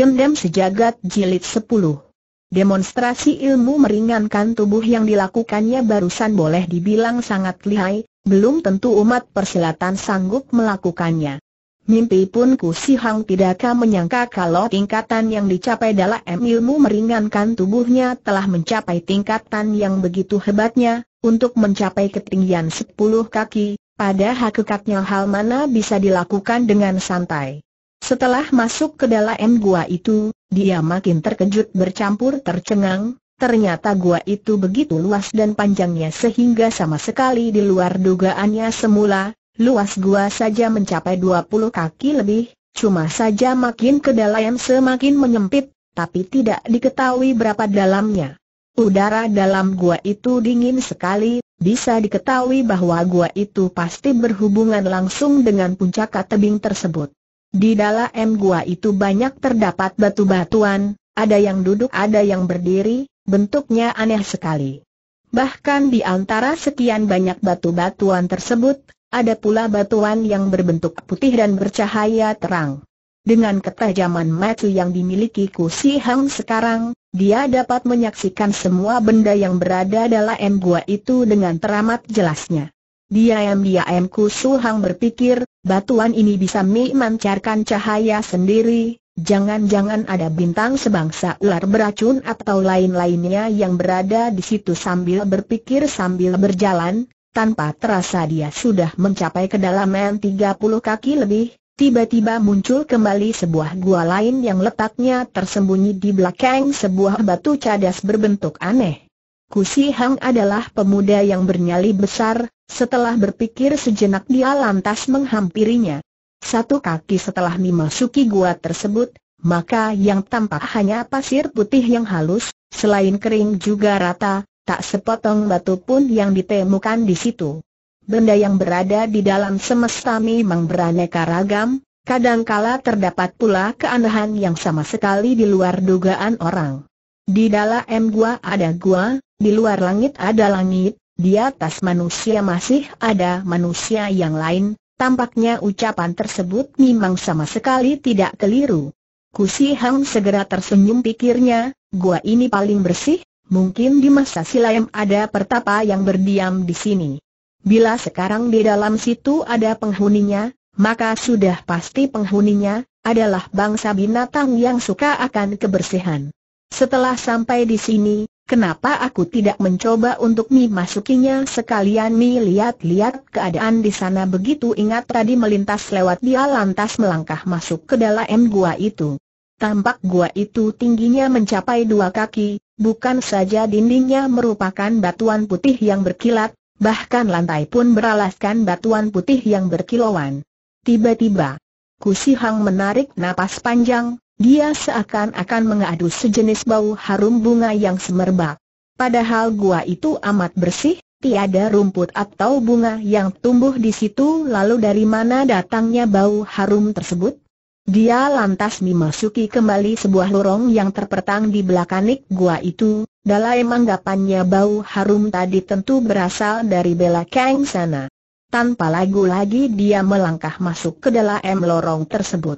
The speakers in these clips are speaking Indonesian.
Dendam Sejagat Jilid 10 Demonstrasi ilmu meringankan tubuh yang dilakukannya barusan boleh dibilang sangat lihai, belum tentu umat persilatan sanggup melakukannya. Mimpi pun Ku Si Hang tidakkah menyangka kalau tingkatan yang dicapai dalam ilmu meringankan tubuhnya telah mencapai tingkatan yang begitu hebatnya, untuk mencapai ketinggian 10 kaki, pada hakikatnya hal mana bisa dilakukan dengan santai. Setelah masuk ke dalam gua itu, dia makin terkejut bercampur tercengang, ternyata gua itu begitu luas dan panjangnya sehingga sama sekali di luar dugaannya semula, luas gua saja mencapai 20 kaki lebih, cuma saja makin ke dalam semakin menyempit, tapi tidak diketahui berapa dalamnya. Udara dalam gua itu dingin sekali, bisa diketahui bahwa gua itu pasti berhubungan langsung dengan puncak tebing tersebut. Di dalam gua itu banyak terdapat batu-batuan, ada yang duduk ada yang berdiri, bentuknya aneh sekali. Bahkan di antara sekian banyak batu-batuan tersebut, ada pula batuan yang berbentuk putih dan bercahaya terang. Dengan ketajaman mata yang dimiliki si Hang sekarang, dia dapat menyaksikan semua benda yang berada dalam gua itu dengan teramat jelasnya. Diam-diam Ku Suhang berpikir, batuan ini bisa memancarkan cahaya sendiri, jangan-jangan ada bintang sebangsa ular beracun atau lain-lainnya yang berada di situ sambil berpikir sambil berjalan, tanpa terasa dia sudah mencapai kedalaman 30 kaki lebih, tiba-tiba muncul kembali sebuah gua lain yang letaknya tersembunyi di belakang sebuah batu cadas berbentuk aneh. Kusi Hang adalah pemuda yang bernyali besar, setelah berpikir sejenak dia lantas menghampirinya. Satu kaki setelah memasuki gua tersebut, maka yang tampak hanya pasir putih yang halus, selain kering juga rata, tak sepotong batu pun yang ditemukan di situ. Benda yang berada di dalam semesta memang beraneka ragam, kadangkala terdapat pula keanehan yang sama sekali di luar dugaan orang. Di dalam gua ada gua, di luar langit ada langit, di atas manusia masih ada manusia yang lain, tampaknya ucapan tersebut memang sama sekali tidak keliru. Kusi Hang segera tersenyum pikirnya, gua ini paling bersih, mungkin di masa silam ada pertapa yang berdiam di sini. Bila sekarang di dalam situ ada penghuninya, maka sudah pasti penghuninya adalah bangsa binatang yang suka akan kebersihan. Setelah sampai di sini, Kenapa aku tidak mencoba untuk Mi masukinya sekalian Mi lihat-lihat keadaan di sana begitu ingat tadi melintas lewat dia lantas melangkah masuk ke dalam gua itu. Tampak gua itu tingginya mencapai dua kaki, bukan saja dindingnya merupakan batuan putih yang berkilat, bahkan lantai pun beralaskan batuan putih yang berkilauan. Tiba-tiba, kusihang menarik napas panjang, dia seakan-akan mengadu sejenis bau harum bunga yang semerbak. Padahal gua itu amat bersih, tiada rumput atau bunga yang tumbuh di situ lalu dari mana datangnya bau harum tersebut? Dia lantas memasuki kembali sebuah lorong yang terpertang di belakangik gua itu, dalam anggapannya bau harum tadi tentu berasal dari bela keng sana. Tanpa lagu lagi dia melangkah masuk ke dalam lorong tersebut.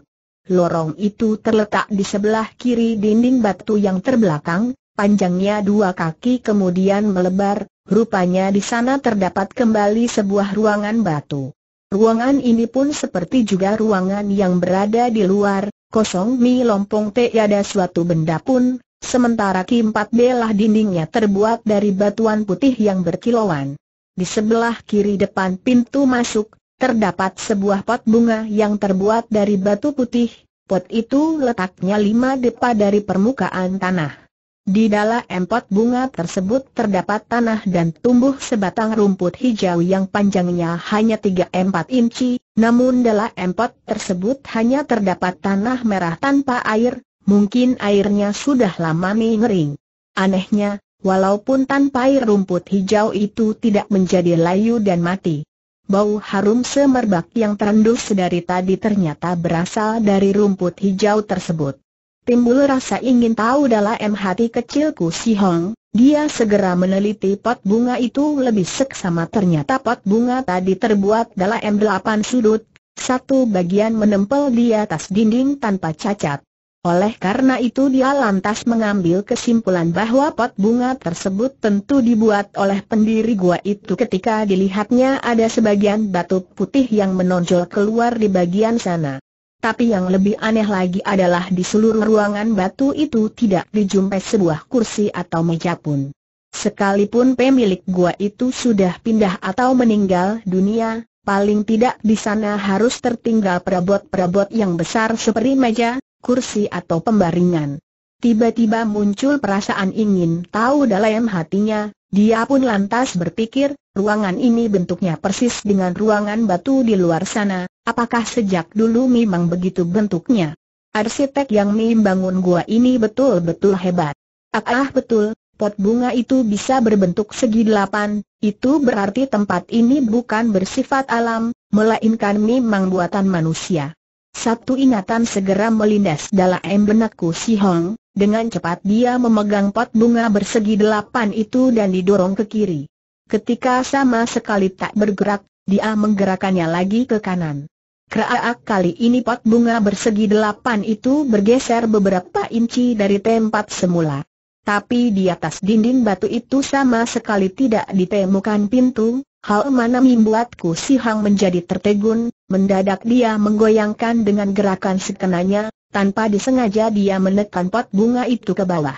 Lorong itu terletak di sebelah kiri dinding batu yang terbelakang, panjangnya dua kaki kemudian melebar, rupanya di sana terdapat kembali sebuah ruangan batu. Ruangan ini pun seperti juga ruangan yang berada di luar, kosong mi lompong tiada suatu benda pun, sementara Ki Empat Belah dindingnya terbuat dari batuan putih yang berkilauan. Di sebelah kiri depan pintu masuk, terdapat sebuah pot bunga yang terbuat dari batu putih, pot itu letaknya lima depa dari permukaan tanah. Di dalam pot bunga tersebut terdapat tanah dan tumbuh sebatang rumput hijau yang panjangnya hanya 3-4 inci, namun dalam pot tersebut hanya terdapat tanah merah tanpa air, mungkin airnya sudah lama mengering. Anehnya, walaupun tanpa air rumput hijau itu tidak menjadi layu dan mati. Bau harum semerbak yang terendus dari tadi ternyata berasal dari rumput hijau tersebut. Timbul rasa ingin tahu dalam hati kecilku si Hong, dia segera meneliti pot bunga itu lebih seksama ternyata pot bunga tadi terbuat dalam delapan sudut, satu bagian menempel di atas dinding tanpa cacat. Oleh karena itu dia lantas mengambil kesimpulan bahwa pot bunga tersebut tentu dibuat oleh pendiri gua itu ketika dilihatnya ada sebagian batu putih yang menonjol keluar di bagian sana. Tapi yang lebih aneh lagi adalah di seluruh ruangan batu itu tidak dijumpai sebuah kursi atau meja pun. Sekalipun pemilik gua itu sudah pindah atau meninggal dunia, Paling tidak di sana harus tertinggal perabot-perabot yang besar seperti meja, kursi atau pembaringan. Tiba-tiba muncul perasaan ingin tahu dalam hatinya, dia pun lantas berpikir, ruangan ini bentuknya persis dengan ruangan batu di luar sana, apakah sejak dulu memang begitu bentuknya? Arsitek yang membangun gua ini betul-betul hebat. Ah, ah betul, pot bunga itu bisa berbentuk segi delapan, itu berarti tempat ini bukan bersifat alam, melainkan memang buatan manusia. Satu ingatan segera melindas dalam benakku Si Hong, dengan cepat dia memegang pot bunga bersegi delapan itu dan didorong ke kiri. Ketika sama sekali tak bergerak, dia menggerakkannya lagi ke kanan. Keraak kali ini pot bunga bersegi delapan itu bergeser beberapa inci dari tempat semula. Tapi di atas dinding batu itu sama sekali tidak ditemukan pintu, Hal mana membuatku si Hang menjadi tertegun, mendadak dia menggoyangkan dengan gerakan sekenanya, tanpa disengaja dia menekan pot bunga itu ke bawah.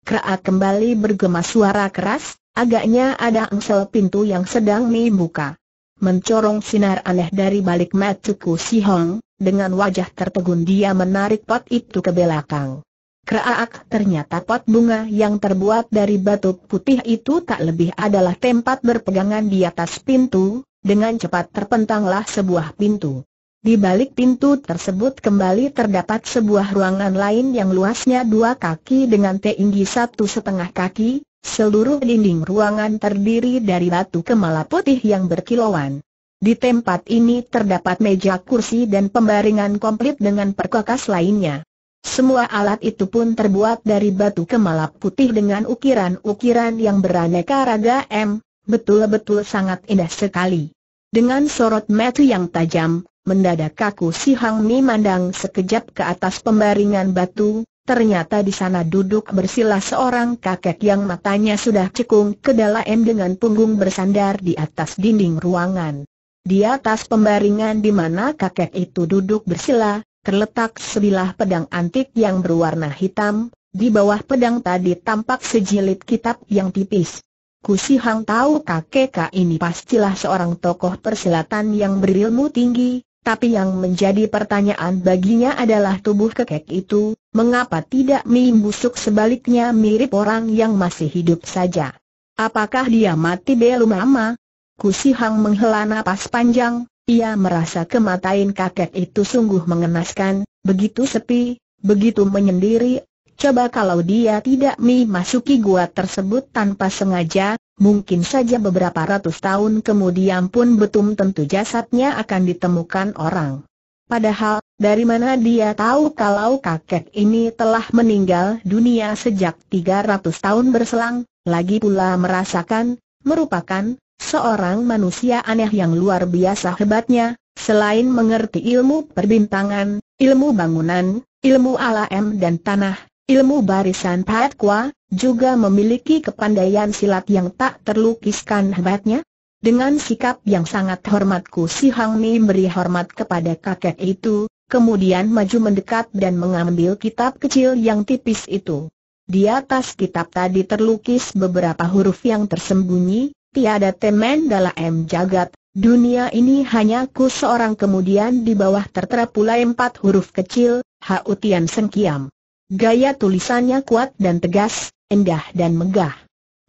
Kera kembali bergema suara keras, agaknya ada engsel pintu yang sedang membuka. Mencorong sinar aneh dari balik matuku si Hong, dengan wajah tertegun dia menarik pot itu ke belakang. Kraak ternyata pot bunga yang terbuat dari batu putih itu tak lebih adalah tempat berpegangan di atas pintu, dengan cepat terpentanglah sebuah pintu. Di balik pintu tersebut kembali terdapat sebuah ruangan lain yang luasnya dua kaki dengan tinggi satu setengah kaki, seluruh dinding ruangan terdiri dari batu kemala putih yang berkilauan. Di tempat ini terdapat meja kursi dan pembaringan komplit dengan perkakas lainnya. Semua alat itu pun terbuat dari batu kemalap putih dengan ukiran-ukiran yang beraneka raga betul-betul sangat indah sekali. Dengan sorot mata yang tajam, mendadak kaku si Hang Mi mandang sekejap ke atas pembaringan batu, ternyata di sana duduk bersila seorang kakek yang matanya sudah cekung ke dalam dengan punggung bersandar di atas dinding ruangan. Di atas pembaringan di mana kakek itu duduk bersila, terletak sebilah pedang antik yang berwarna hitam, di bawah pedang tadi tampak sejilid kitab yang tipis. Kusi Hang tahu kakek ini pastilah seorang tokoh persilatan yang berilmu tinggi, tapi yang menjadi pertanyaan baginya adalah tubuh kekek itu, mengapa tidak mim busuk sebaliknya mirip orang yang masih hidup saja. Apakah dia mati belum lama? Kusi Hang menghela napas panjang, ia merasa kematain kakek itu sungguh mengenaskan, begitu sepi, begitu menyendiri. Coba kalau dia tidak memasuki gua tersebut tanpa sengaja, mungkin saja beberapa ratus tahun kemudian pun betul tentu jasadnya akan ditemukan orang. Padahal, dari mana dia tahu kalau kakek ini telah meninggal dunia sejak 300 tahun berselang, lagi pula merasakan, merupakan, Seorang manusia aneh yang luar biasa hebatnya, selain mengerti ilmu perbintangan, ilmu bangunan, ilmu alam dan tanah, ilmu barisan Patkwa, juga memiliki kepandaian silat yang tak terlukiskan hebatnya. Dengan sikap yang sangat hormatku si Hang Mi beri hormat kepada kakek itu, kemudian maju mendekat dan mengambil kitab kecil yang tipis itu. Di atas kitab tadi terlukis beberapa huruf yang tersembunyi, tiada temen dalam jagat, dunia ini hanya ku seorang kemudian di bawah tertera pula empat huruf kecil, Hautian Sengkiam. Gaya tulisannya kuat dan tegas, endah dan megah.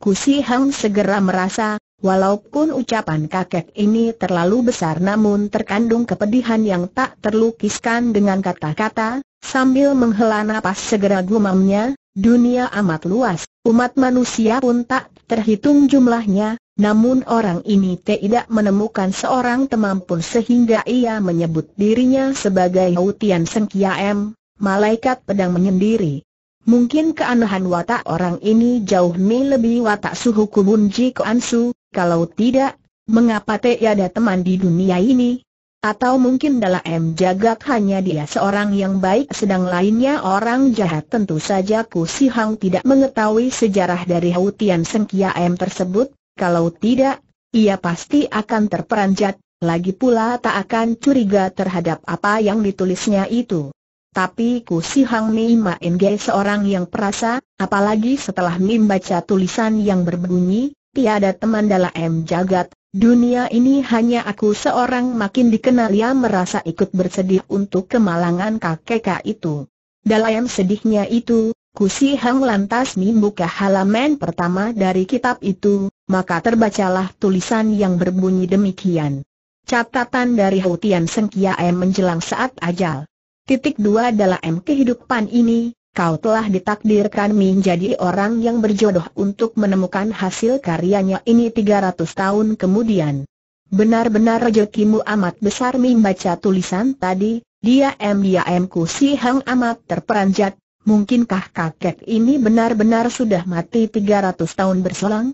Kusi Hang segera merasa, walaupun ucapan kakek ini terlalu besar namun terkandung kepedihan yang tak terlukiskan dengan kata-kata, sambil menghela nafas segera gumamnya, dunia amat luas, umat manusia pun tak terhitung jumlahnya, namun orang ini tidak menemukan seorang teman pun sehingga ia menyebut dirinya sebagai Houtian Sengkia M, malaikat pedang menyendiri. Mungkin keanehan watak orang ini jauh lebih watak suhu kubun Ji Ansu, kalau tidak, mengapa tiada teman di dunia ini? Atau mungkin dalam M Jagak hanya dia seorang yang baik sedang lainnya orang jahat Tentu saja Ku Si Hang tidak mengetahui sejarah dari Houtian Sengkia M tersebut kalau tidak, ia pasti akan terperanjat, lagi pula tak akan curiga terhadap apa yang ditulisnya itu. Tapi Ku Si Hang Mi Ma Ge seorang yang perasa, apalagi setelah Mim baca tulisan yang berbunyi, tiada teman dalam jagat, dunia ini hanya aku seorang makin dikenal ia merasa ikut bersedih untuk kemalangan kakek itu. Dalam sedihnya itu, Ku Si Hang lantas membuka halaman pertama dari kitab itu, maka terbacalah tulisan yang berbunyi demikian. Catatan dari Houtian Sengkia M menjelang saat ajal. Titik dua adalah M kehidupan ini, kau telah ditakdirkan menjadi orang yang berjodoh untuk menemukan hasil karyanya ini 300 tahun kemudian. Benar-benar rezekimu amat besar membaca tulisan tadi, dia M dia M ku si Hang amat terperanjat, mungkinkah kakek ini benar-benar sudah mati 300 tahun berselang?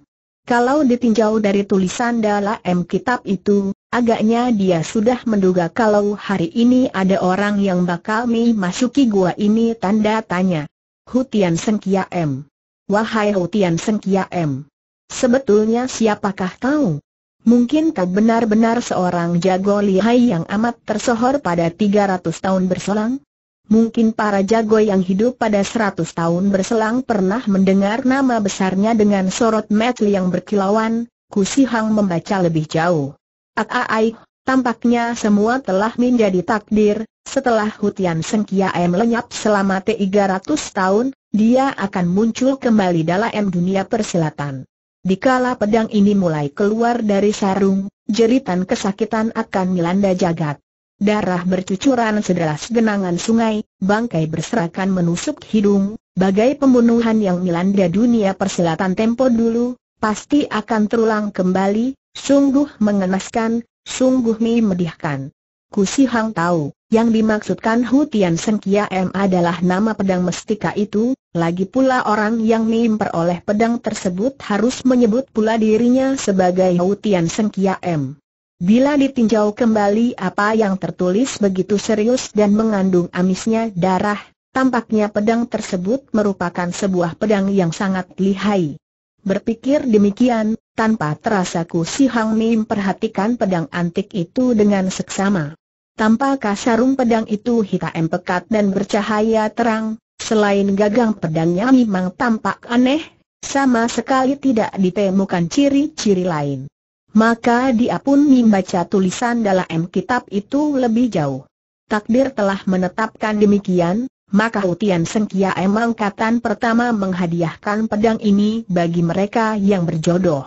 Kalau ditinjau dari tulisan dalam kitab itu, agaknya dia sudah menduga kalau hari ini ada orang yang bakal memasuki gua ini tanda tanya. Hutian Sengkia M. Wahai Hutian Sengkia M. Sebetulnya siapakah kau? Mungkin kau benar-benar seorang jago lihai yang amat tersohor pada 300 tahun berselang? Mungkin para jago yang hidup pada seratus tahun berselang pernah mendengar nama besarnya dengan sorot metal yang berkilauan, Kusi Hang membaca lebih jauh. Aai, ah, ah, tampaknya semua telah menjadi takdir, setelah Hutian M lenyap selama 300 tahun, dia akan muncul kembali dalam dunia persilatan. Dikala pedang ini mulai keluar dari sarung, jeritan kesakitan akan melanda jagat. Darah bercucuran sederas genangan sungai, bangkai berserakan menusuk hidung, bagai pembunuhan yang melanda dunia persilatan tempo dulu, pasti akan terulang kembali, sungguh mengenaskan, sungguh memedihkan. Kusi Hang tahu, yang dimaksudkan Hutian Sengkia M adalah nama pedang mestika itu, lagi pula orang yang memperoleh pedang tersebut harus menyebut pula dirinya sebagai Hutian Sengkia M. Bila ditinjau kembali apa yang tertulis begitu serius dan mengandung amisnya darah, tampaknya pedang tersebut merupakan sebuah pedang yang sangat lihai. Berpikir demikian, tanpa terasa Ku Si Hang Mim perhatikan pedang antik itu dengan seksama. Tanpa kasarung pedang itu hitam pekat dan bercahaya terang, selain gagang pedangnya memang tampak aneh, sama sekali tidak ditemukan ciri-ciri lain. Maka dia pun membaca tulisan dalam kitab itu lebih jauh. Takdir telah menetapkan demikian, maka Utian Sengkia emangkatan pertama menghadiahkan pedang ini bagi mereka yang berjodoh.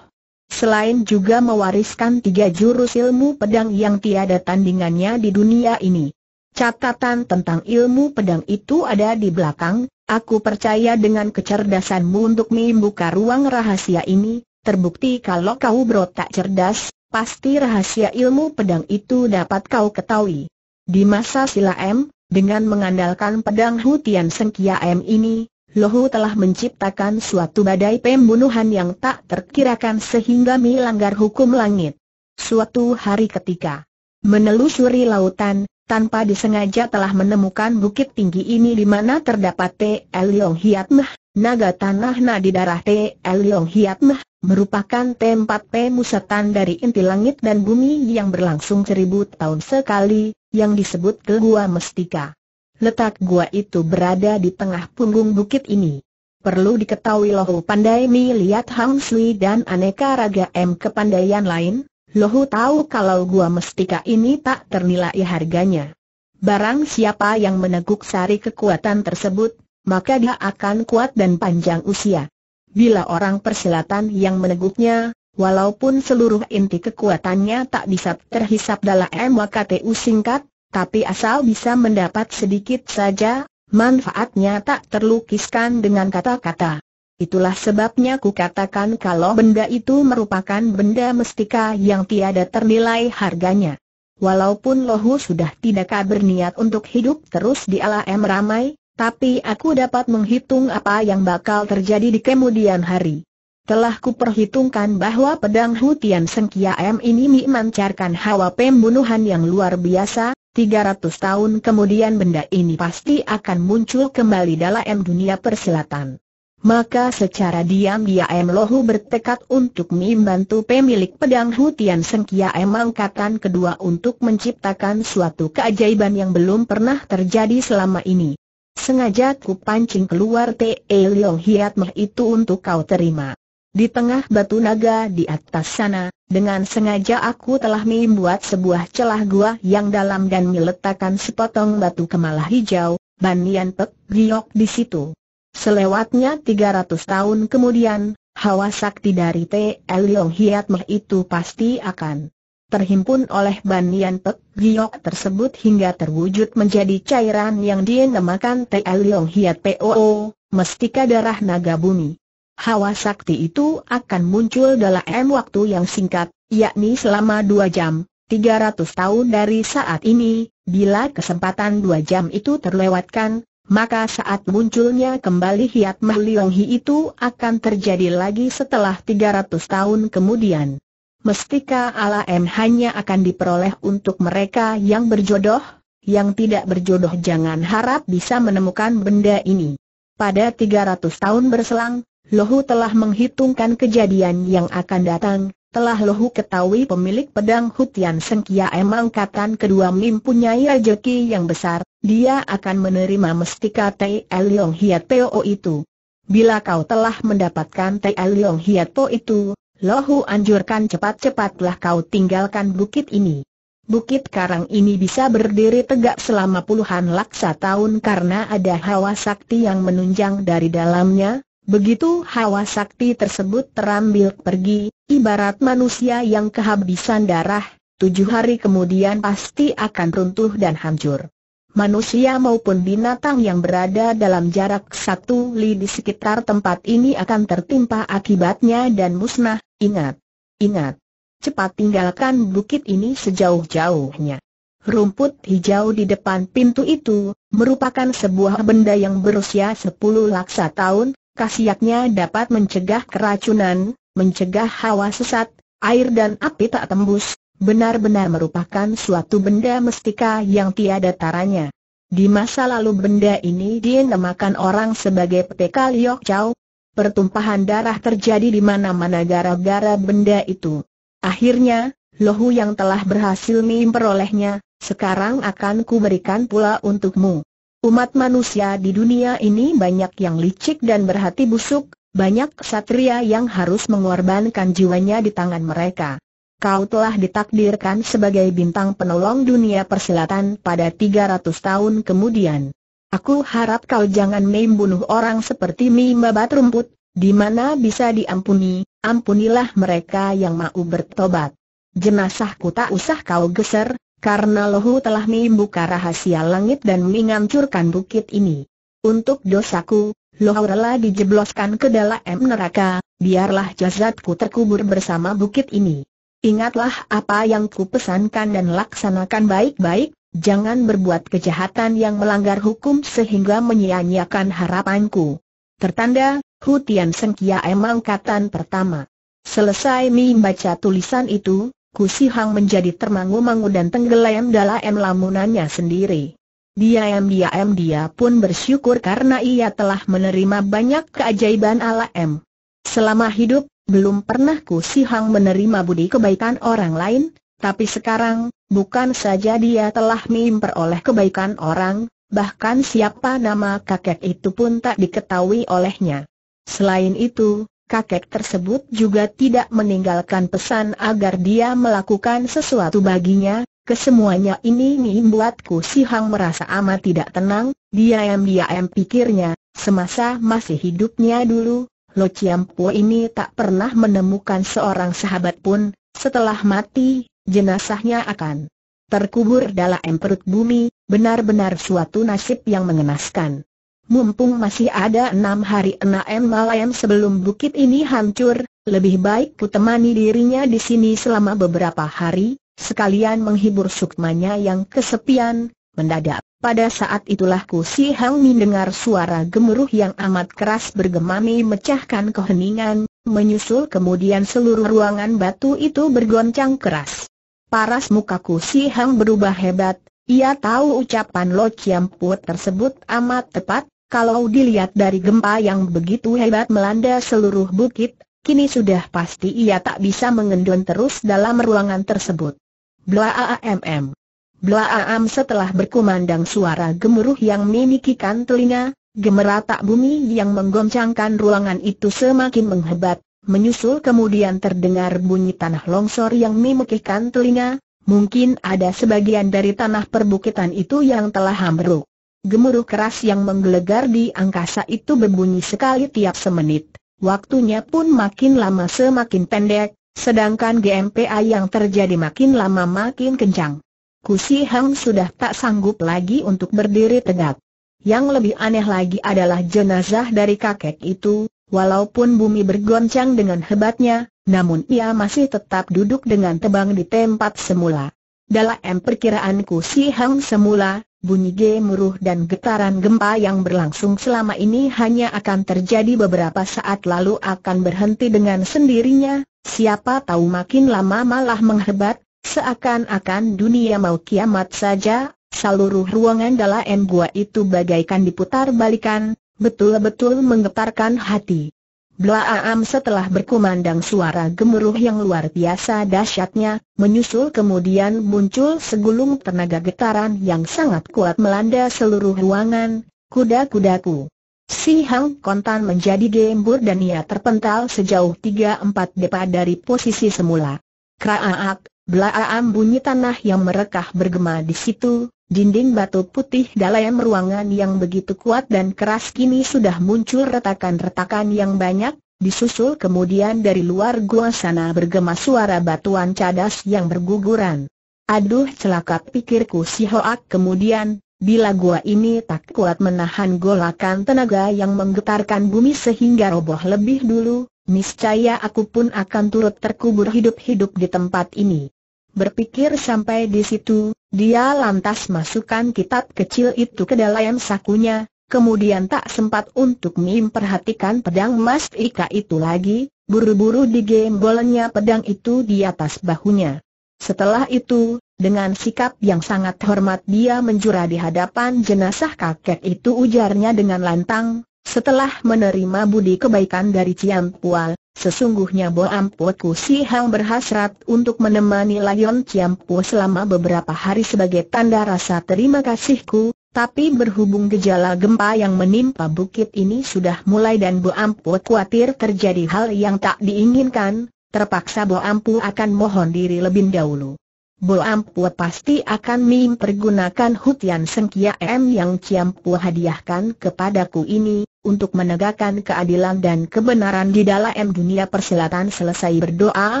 Selain juga mewariskan tiga jurus ilmu pedang yang tiada tandingannya di dunia ini. Catatan tentang ilmu pedang itu ada di belakang, Aku percaya dengan kecerdasanmu untuk membuka ruang rahasia ini, Terbukti kalau kau berotak cerdas, pasti rahasia ilmu pedang itu dapat kau ketahui. Di masa Sila M, dengan mengandalkan pedang Hutian Sengkia M ini, Lohu telah menciptakan suatu badai pembunuhan yang tak terkirakan sehingga melanggar hukum langit. Suatu hari ketika menelusuri lautan, tanpa disengaja telah menemukan bukit tinggi ini di mana terdapat L. Yong Hiat Meh, naga tanah na di darah L. Yong Hiat Meh, merupakan tempat pemusatan dari inti langit dan bumi yang berlangsung seribu tahun sekali, yang disebut ke Gua Mestika. Letak gua itu berada di tengah punggung bukit ini. Perlu diketahui loh, pandai Mi lihat Hang Sui dan aneka raga M kepandaian lain, Lohu tahu kalau gua mestika ini tak ternilai harganya. Barang siapa yang meneguk sari kekuatan tersebut, maka dia akan kuat dan panjang usia. Bila orang persilatan yang meneguknya, walaupun seluruh inti kekuatannya tak bisa terhisap dalam MWKTU singkat, tapi asal bisa mendapat sedikit saja, manfaatnya tak terlukiskan dengan kata-kata. Itulah sebabnya ku katakan kalau benda itu merupakan benda mestika yang tiada ternilai harganya. Walaupun Lohu sudah tidak berniat untuk hidup terus di alam ramai, tapi aku dapat menghitung apa yang bakal terjadi di kemudian hari. Telah ku perhitungkan bahwa pedang Hutian Sengkia M ini memancarkan hawa pembunuhan yang luar biasa, 300 tahun kemudian benda ini pasti akan muncul kembali dalam dunia persilatan. Maka secara diam-diam Lohu bertekad untuk membantu pemilik pedang Hutian Sengkiaem angkatan kedua untuk menciptakan suatu keajaiban yang belum pernah terjadi selama ini. Sengaja ku pancing keluar Te Leong Hiat Meh itu untuk kau terima. Di tengah batu naga di atas sana, dengan sengaja aku telah membuat sebuah celah gua yang dalam dan meletakkan sepotong batu kemalah hijau, Banian Pek Giok di situ. Selewatnya 300 tahun kemudian, hawa sakti dari T. Yong Hiat Meh itu pasti akan terhimpun oleh banyan Pek Giok tersebut hingga terwujud menjadi cairan yang dinamakan T. Yong Hiat POO, mestika darah naga bumi. Hawa sakti itu akan muncul dalam waktu yang singkat, yakni selama dua jam, 300 tahun dari saat ini, bila kesempatan dua jam itu terlewatkan, maka saat munculnya kembali Hiat Mah Liong Hi itu akan terjadi lagi setelah 300 tahun kemudian. Mestika ala M hanya akan diperoleh untuk mereka yang berjodoh, yang tidak berjodoh jangan harap bisa menemukan benda ini. Pada 300 tahun berselang, Lohu telah menghitungkan kejadian yang akan datang, telah Lohu ketahui pemilik pedang Hutian Sengkia emang katan kedua mempunyai rejeki yang besar, dia akan menerima mestika Tai Liong Hiat Po itu. Bila kau telah mendapatkan Tai Liong Hiat Po itu, Lohu anjurkan cepat-cepatlah kau tinggalkan bukit ini. Bukit karang ini bisa berdiri tegak selama puluhan laksa tahun karena ada hawa sakti yang menunjang dari dalamnya, Begitu hawa sakti tersebut terambil pergi, ibarat manusia yang kehabisan darah, tujuh hari kemudian pasti akan runtuh dan hancur. Manusia maupun binatang yang berada dalam jarak satu li di sekitar tempat ini akan tertimpa akibatnya dan musnah, ingat, ingat. Cepat tinggalkan bukit ini sejauh-jauhnya. Rumput hijau di depan pintu itu, merupakan sebuah benda yang berusia sepuluh laksa tahun, khasiatnya dapat mencegah keracunan, mencegah hawa sesat, air dan api tak tembus, benar-benar merupakan suatu benda mestika yang tiada taranya. Di masa lalu benda ini dinamakan orang sebagai petekal yok chow. Pertumpahan darah terjadi di mana-mana gara-gara benda itu. Akhirnya, lohu yang telah berhasil memperolehnya, sekarang akan kuberikan pula untukmu. Umat manusia di dunia ini banyak yang licik dan berhati busuk, banyak satria yang harus mengorbankan jiwanya di tangan mereka. Kau telah ditakdirkan sebagai bintang penolong dunia persilatan pada 300 tahun kemudian. Aku harap kau jangan membunuh orang seperti mimbabat rumput, di mana bisa diampuni, ampunilah mereka yang mau bertobat. Jenazahku tak usah kau geser, karena Lohu telah membuka rahasia langit dan menghancurkan bukit ini. Untuk dosaku, Lohu rela dijebloskan ke dalam neraka, biarlah jasadku terkubur bersama bukit ini. Ingatlah apa yang kupesankan dan laksanakan baik-baik, jangan berbuat kejahatan yang melanggar hukum sehingga menyia-nyiakan harapanku. Tertanda, Hutian Sengkia Emang katan Pertama. Selesai membaca tulisan itu, Ku Si Hang menjadi termangu-mangu dan tenggelam dalam lamunannya sendiri. Diam-diam dia pun bersyukur karena ia telah menerima banyak keajaiban ala alam. Selama hidup, belum pernah Ku Si Hang menerima budi kebaikan orang lain, tapi sekarang, bukan saja dia telah memperoleh kebaikan orang, bahkan siapa nama kakek itu pun tak diketahui olehnya. Selain itu, kakek tersebut juga tidak meninggalkan pesan agar dia melakukan sesuatu baginya, kesemuanya ini membuatku si Hang merasa amat tidak tenang, Dia diam-diam pikirnya, semasa masih hidupnya dulu, Lo Chiam Po ini tak pernah menemukan seorang sahabat pun, setelah mati, jenazahnya akan terkubur dalam perut bumi, benar-benar suatu nasib yang mengenaskan. Mumpung masih ada enam hari enam malam sebelum bukit ini hancur, lebih baik kutemani dirinya di sini selama beberapa hari, sekalian menghibur sukmanya yang kesepian, mendadak. Pada saat itulah Ku Si Hang mendengar suara gemuruh yang amat keras bergemami mecahkan keheningan, menyusul kemudian seluruh ruangan batu itu bergoncang keras. Paras muka Ku Si Hang berubah hebat, ia tahu ucapan Lo Chiam Put tersebut amat tepat, kalau dilihat dari gempa yang begitu hebat melanda seluruh bukit, kini sudah pasti ia tak bisa mengendon terus dalam ruangan tersebut. Blaaamm. Blaam setelah berkumandang suara gemuruh yang mimikikan telinga, gemeratak bumi yang menggoncangkan ruangan itu semakin menghebat, menyusul kemudian terdengar bunyi tanah longsor yang memikikan telinga, mungkin ada sebagian dari tanah perbukitan itu yang telah hambruk. Gemuruh keras yang menggelegar di angkasa itu berbunyi sekali tiap semenit. Waktunya pun makin lama semakin pendek, sedangkan GMPA yang terjadi makin lama makin kencang. Kusi Hang sudah tak sanggup lagi untuk berdiri tegak. Yang lebih aneh lagi adalah jenazah dari kakek itu, walaupun bumi bergoncang dengan hebatnya, namun ia masih tetap duduk dengan tebang di tempat semula. Dalam perkiraan Kusi Hang semula, Bunyi gemuruh dan getaran gempa yang berlangsung selama ini hanya akan terjadi beberapa saat lalu akan berhenti dengan sendirinya, siapa tahu makin lama malah menghebat, seakan-akan dunia mau kiamat saja, seluruh ruangan dalam gua itu bagaikan diputar balikan, betul-betul menggetarkan hati. Blaam setelah berkumandang suara gemuruh yang luar biasa dahsyatnya, menyusul kemudian muncul segulung tenaga getaran yang sangat kuat melanda seluruh ruangan, kuda-kudaku. Si Hang Kontan menjadi gembur dan ia terpental sejauh 3-4 depa dari posisi semula. Kraaak, Belaam bunyi tanah yang merekah bergema di situ, dinding batu putih dalam ruangan yang begitu kuat dan keras kini sudah muncul retakan-retakan yang banyak, disusul kemudian dari luar gua sana bergema suara batuan cadas yang berguguran. Aduh celaka pikirku si Hoak kemudian, Bila gua ini tak kuat menahan golakan tenaga yang menggetarkan bumi sehingga roboh lebih dulu, niscaya aku pun akan turut terkubur hidup-hidup di tempat ini. Berpikir sampai di situ, dia lantas masukkan kitab kecil itu ke dalam sakunya, kemudian tak sempat untuk memperhatikan pedang emas Ika itu lagi, buru-buru digembolnya pedang itu di atas bahunya. Setelah itu, dengan sikap yang sangat hormat dia menjura di hadapan jenazah kakek itu ujarnya dengan lantang, setelah menerima budi kebaikan dari Ciampual, Sesungguhnya Boam Po Si Hang berhasrat untuk menemani Layon Ciampu selama beberapa hari sebagai tanda rasa terima kasihku, tapi berhubung gejala gempa yang menimpa bukit ini sudah mulai dan Bo Po khawatir terjadi hal yang tak diinginkan, terpaksa Bo Po akan mohon diri lebih dahulu. Bo Pua pasti akan mempergunakan Hutian Sengkia M yang Ciam hadiahkan kepadaku ini, untuk menegakkan keadilan dan kebenaran di dalam dunia persilatan selesai berdoa,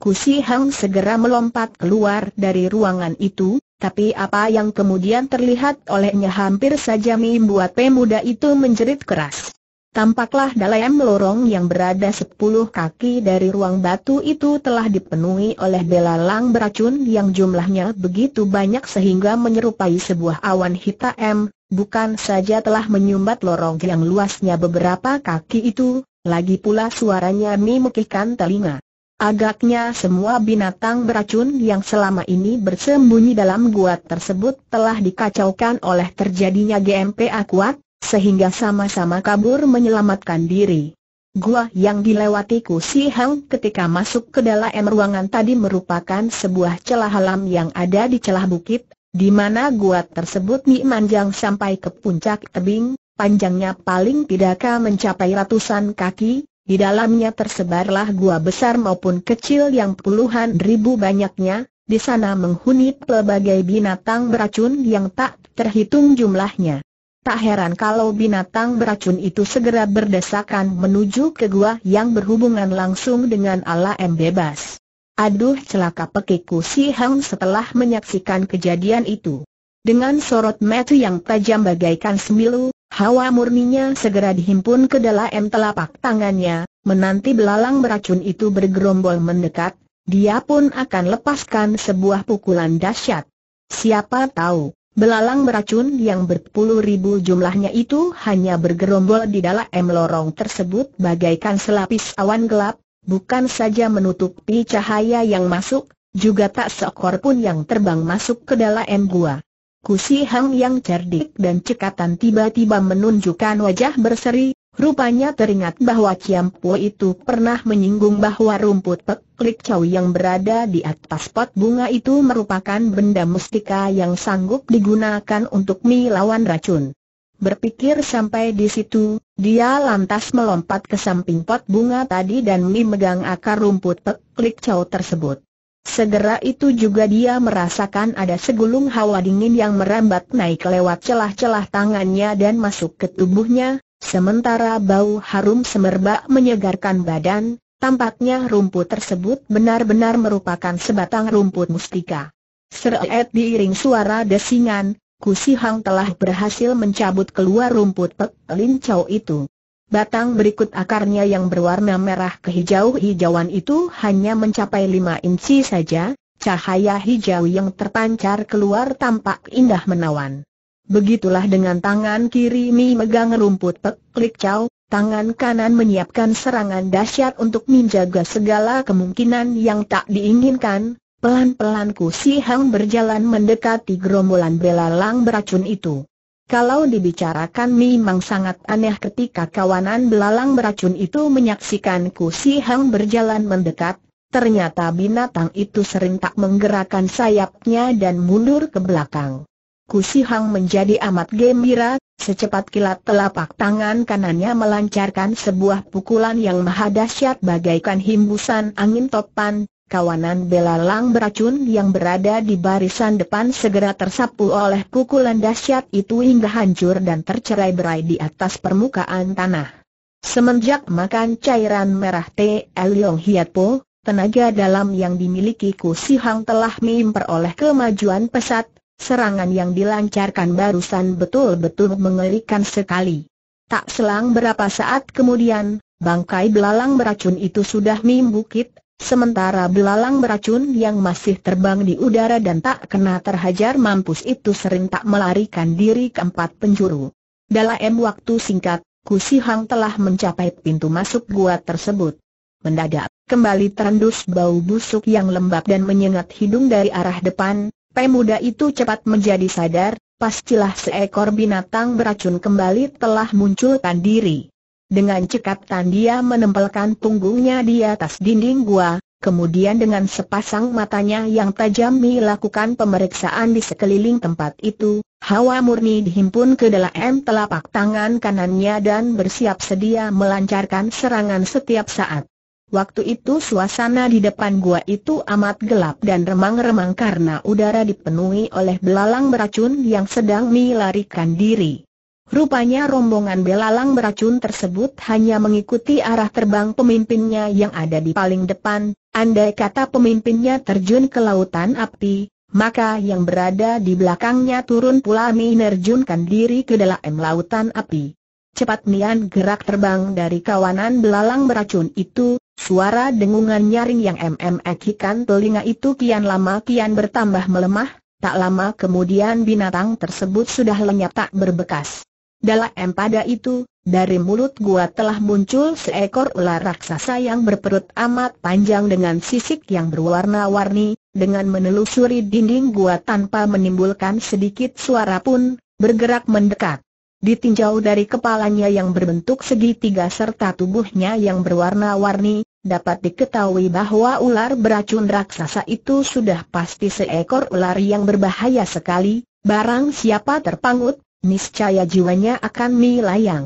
Kusi Hang segera melompat keluar dari ruangan itu, tapi apa yang kemudian terlihat olehnya hampir saja membuat pemuda itu menjerit keras. Tampaklah dalam lorong yang berada sepuluh kaki dari ruang batu itu telah dipenuhi oleh belalang beracun yang jumlahnya begitu banyak sehingga menyerupai sebuah awan hitam, bukan saja telah menyumbat lorong yang luasnya beberapa kaki itu, lagi pula suaranya memekihkan telinga. Agaknya semua binatang beracun yang selama ini bersembunyi dalam gua tersebut telah dikacaukan oleh terjadinya GMP akuat, sehingga sama-sama kabur menyelamatkan diri. Gua yang dilewati Ku Si Hang ketika masuk ke dalam ruangan tadi merupakan sebuah celah alam yang ada di celah bukit di mana gua tersebut memanjang sampai ke puncak tebing, panjangnya paling tidak mencapai ratusan kaki, di dalamnya tersebarlah gua besar maupun kecil yang puluhan ribu banyaknya, di sana menghuni pelbagai binatang beracun yang tak terhitung jumlahnya. Tak heran kalau binatang beracun itu segera berdesakan menuju ke gua yang berhubungan langsung dengan alam bebas. Aduh celaka pekiku si Hang setelah menyaksikan kejadian itu. Dengan sorot mata yang tajam bagaikan semilu, hawa murninya segera dihimpun ke dalam telapak tangannya, menanti belalang beracun itu bergerombol mendekat, dia pun akan lepaskan sebuah pukulan dahsyat. Siapa tahu, belalang beracun yang berpuluh ribu jumlahnya itu hanya bergerombol di dalam lorong tersebut bagaikan selapis awan gelap, bukan saja menutupi cahaya yang masuk, juga tak seekor pun yang terbang masuk ke dalam gua. Kusi Hang yang cerdik dan cekatan tiba-tiba menunjukkan wajah berseri, rupanya teringat bahwa Ciam Po itu pernah menyinggung bahwa rumput peklik cawi yang berada di atas pot bunga itu merupakan benda mustika yang sanggup digunakan untuk melawan racun. Berpikir sampai di situ, dia lantas melompat ke samping pot bunga tadi dan memegang akar rumput peklik cao tersebut. Segera itu juga dia merasakan ada segulung hawa dingin yang merambat naik lewat celah-celah tangannya dan masuk ke tubuhnya, sementara bau harum semerbak menyegarkan badan, tampaknya rumput tersebut benar-benar merupakan sebatang rumput mustika. Seret diiring suara desingan, Kusi Hang telah berhasil mencabut keluar rumput pek Chow itu. Batang berikut akarnya yang berwarna merah kehijau-hijauan itu hanya mencapai 5 inci saja, cahaya hijau yang terpancar keluar tampak indah menawan. Begitulah dengan tangan kiri Mi megang rumput pek Chow, tangan kanan menyiapkan serangan dahsyat untuk menjaga segala kemungkinan yang tak diinginkan, Pelan-pelan Ku Si Hang berjalan mendekati gerombolan belalang beracun itu. Kalau dibicarakan memang sangat aneh ketika kawanan belalang beracun itu menyaksikan Ku Si Hang berjalan mendekat, ternyata binatang itu serentak menggerakkan sayapnya dan mundur ke belakang. Ku Si Hang menjadi amat gembira, secepat kilat telapak tangan kanannya melancarkan sebuah pukulan yang maha dahsyat bagaikan hembusan angin topan, Kawanan belalang beracun yang berada di barisan depan segera tersapu oleh pukulan dahsyat itu hingga hancur dan tercerai-berai di atas permukaan tanah. Semenjak makan cairan merah T. Yong Hiat Po, tenaga dalam yang dimiliki Ku Si Hang telah memperoleh kemajuan pesat, serangan yang dilancarkan barusan betul-betul mengerikan sekali. Tak selang berapa saat kemudian, bangkai belalang beracun itu sudah membukit Sementara belalang beracun yang masih terbang di udara dan tak kena terhajar mampus itu sering tak melarikan diri ke empat penjuru. Dalam waktu singkat, Kusi Hang telah mencapai pintu masuk gua tersebut. Mendadak, kembali terendus bau busuk yang lembab dan menyengat hidung dari arah depan, pemuda itu cepat menjadi sadar, pastilah seekor binatang beracun kembali telah munculkan diri. Dengan cekatan dia menempelkan punggungnya di atas dinding gua, kemudian dengan sepasang matanya yang tajam melakukan pemeriksaan di sekeliling tempat itu, hawa murni dihimpun ke dalam telapak tangan kanannya dan bersiap sedia melancarkan serangan setiap saat. Waktu itu suasana di depan gua itu amat gelap dan remang-remang karena udara dipenuhi oleh belalang beracun yang sedang melarikan diri. Rupanya rombongan belalang beracun tersebut hanya mengikuti arah terbang pemimpinnya yang ada di paling depan, andai kata pemimpinnya terjun ke lautan api, maka yang berada di belakangnya turun pula menerjunkan diri ke dalam lautan api. Cepat nian gerak terbang dari kawanan belalang beracun itu, suara dengungan nyaring yang memekikan telinga itu kian lama kian bertambah melemah, tak lama kemudian binatang tersebut sudah lenyap tak berbekas. Dalam pada itu, dari mulut gua telah muncul seekor ular raksasa yang berperut amat panjang dengan sisik yang berwarna-warni, dengan menelusuri dinding gua tanpa menimbulkan sedikit suara pun, bergerak mendekat. Ditinjau dari kepalanya yang berbentuk segitiga serta tubuhnya yang berwarna-warni, dapat diketahui bahwa ular beracun raksasa itu sudah pasti seekor ular yang berbahaya sekali, barang siapa terpangut, niscaya jiwanya akan melayang.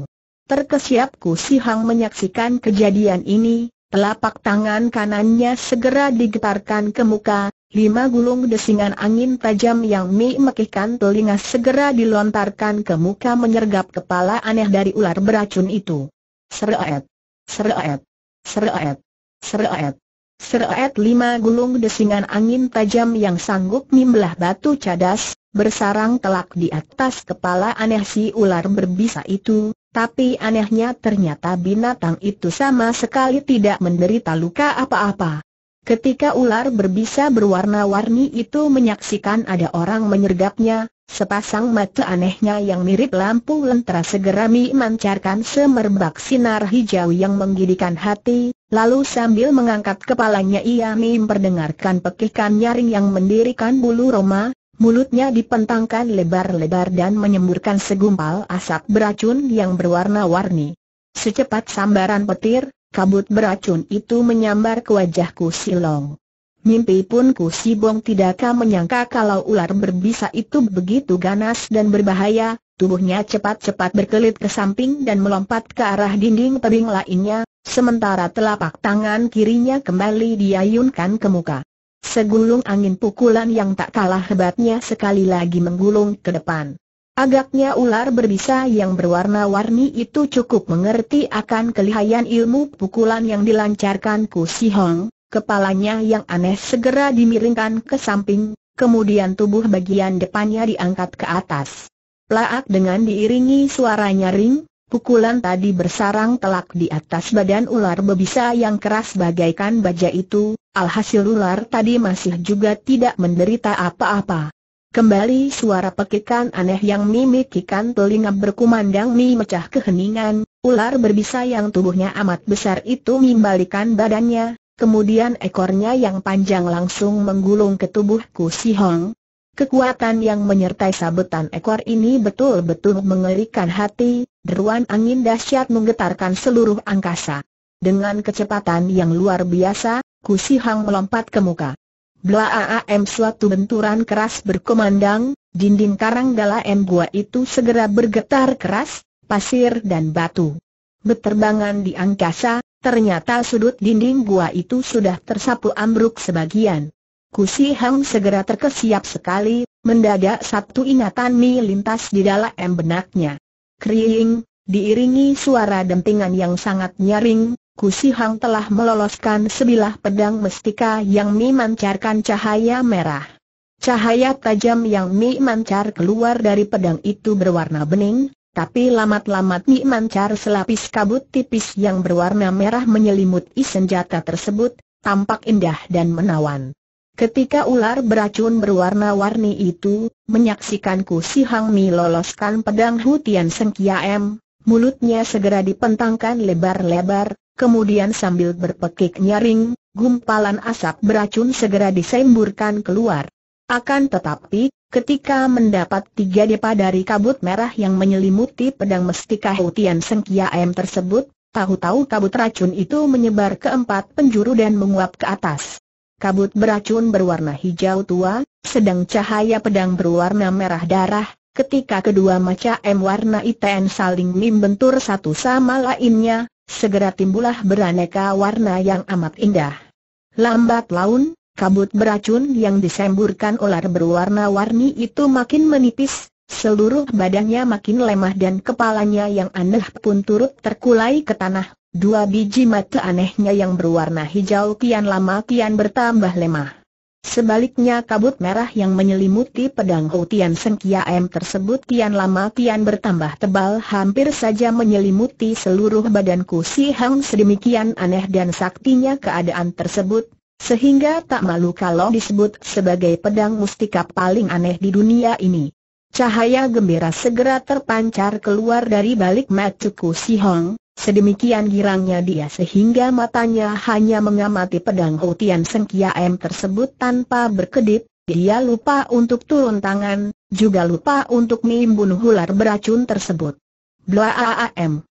Terkesiapku Si Hang menyaksikan kejadian ini, telapak tangan kanannya segera digetarkan ke muka, lima gulung desingan angin tajam yang memekihkan telinga segera dilontarkan ke muka menyergap kepala aneh dari ular beracun itu. Seret, seret, seret, seret. Seret lima gulung desingan angin tajam yang sanggup membelah batu cadas, bersarang telak di atas kepala aneh si ular berbisa itu, tapi anehnya ternyata binatang itu sama sekali tidak menderita luka apa-apa. Ketika ular berbisa berwarna-warni itu menyaksikan ada orang menyergapnya, Sepasang mata anehnya yang mirip lampu lentera segera memancarkan semerbak sinar hijau yang menggidikan hati, lalu sambil mengangkat kepalanya ia memperdengarkan pekikan nyaring yang mendirikan bulu roma, mulutnya dipentangkan lebar-lebar dan menyemburkan segumpal asap beracun yang berwarna-warni. Secepat sambaran petir, kabut beracun itu menyambar ke wajahku silong. Mimpi pun Bong tidakkah menyangka kalau ular berbisa itu begitu ganas dan berbahaya, tubuhnya cepat-cepat berkelit ke samping dan melompat ke arah dinding tebing lainnya, sementara telapak tangan kirinya kembali diayunkan ke muka. Segulung angin pukulan yang tak kalah hebatnya sekali lagi menggulung ke depan. Agaknya ular berbisa yang berwarna-warni itu cukup mengerti akan kelihayan ilmu pukulan yang dilancarkan Ku Si Hong, Kepalanya yang aneh segera dimiringkan ke samping, kemudian tubuh bagian depannya diangkat ke atas. Plaak dengan diiringi suara nyaring, pukulan tadi bersarang telak di atas badan ular bebisa yang keras bagaikan baja itu, alhasil ular tadi masih juga tidak menderita apa-apa. Kembali suara pekikan aneh yang mimikikan telinga berkumandang mi mecah keheningan, ular berbisa yang tubuhnya amat besar itu membalikan badannya, Kemudian ekornya yang panjang langsung menggulung ke tubuhku si Hong. Kekuatan yang menyertai sabetan ekor ini betul-betul mengerikan hati, deruan angin dahsyat menggetarkan seluruh angkasa. Dengan kecepatan yang luar biasa, Si Hong melompat ke muka. AAM suatu benturan keras berkumandang, dinding karang dalam gua itu segera bergetar keras, pasir dan batu. Beterbangan di angkasa, Ternyata sudut dinding gua itu sudah tersapu ambruk sebagian. Kusi Hang segera terkesiap sekali, mendadak satu ingatan ni lintas di dalam benaknya. Kriing, diiringi suara dentingan yang sangat nyaring, Kusi Hang telah meloloskan sebilah pedang mestika yang mancarkan cahaya merah. Cahaya tajam yang mancar keluar dari pedang itu berwarna bening, tapi lamat-lamat Nyi Mancar selapis kabut tipis yang berwarna merah menyelimuti senjata tersebut, tampak indah dan menawan. Ketika ular beracun berwarna-warni itu, menyaksikanku si Hang Mi loloskan pedang Hutian Kia M, mulutnya segera dipentangkan lebar-lebar, kemudian sambil berpekik nyaring, gumpalan asap beracun segera disemburkan keluar. Akan tetapi, Ketika mendapat tiga depa dari kabut merah yang menyelimuti pedang mestika Sengkia M tersebut, tahu-tahu kabut racun itu menyebar ke empat penjuru dan menguap ke atas. Kabut beracun berwarna hijau tua, sedang cahaya pedang berwarna merah darah, ketika kedua macam M warna ITN saling membentur satu sama lainnya, segera timbullah beraneka warna yang amat indah. Lambat laun, kabut beracun yang disemburkan ular berwarna-warni itu makin menipis, seluruh badannya makin lemah dan kepalanya yang aneh pun turut terkulai ke tanah. Dua biji mata anehnya yang berwarna hijau kian lama kian bertambah lemah. Sebaliknya kabut merah yang menyelimuti pedang Hou Houtian Sengkia M tersebut kian lama kian bertambah tebal hampir saja menyelimuti seluruh badanku si Hang sedemikian aneh dan saktinya keadaan tersebut sehingga tak malu kalau disebut sebagai pedang mustika paling aneh di dunia ini. Cahaya gembira segera terpancar keluar dari balik Si Hong. sedemikian girangnya dia sehingga matanya hanya mengamati pedang Hotian Sengkiaem tersebut tanpa berkedip, dia lupa untuk turun tangan, juga lupa untuk membunuh ular beracun tersebut. Blaaam.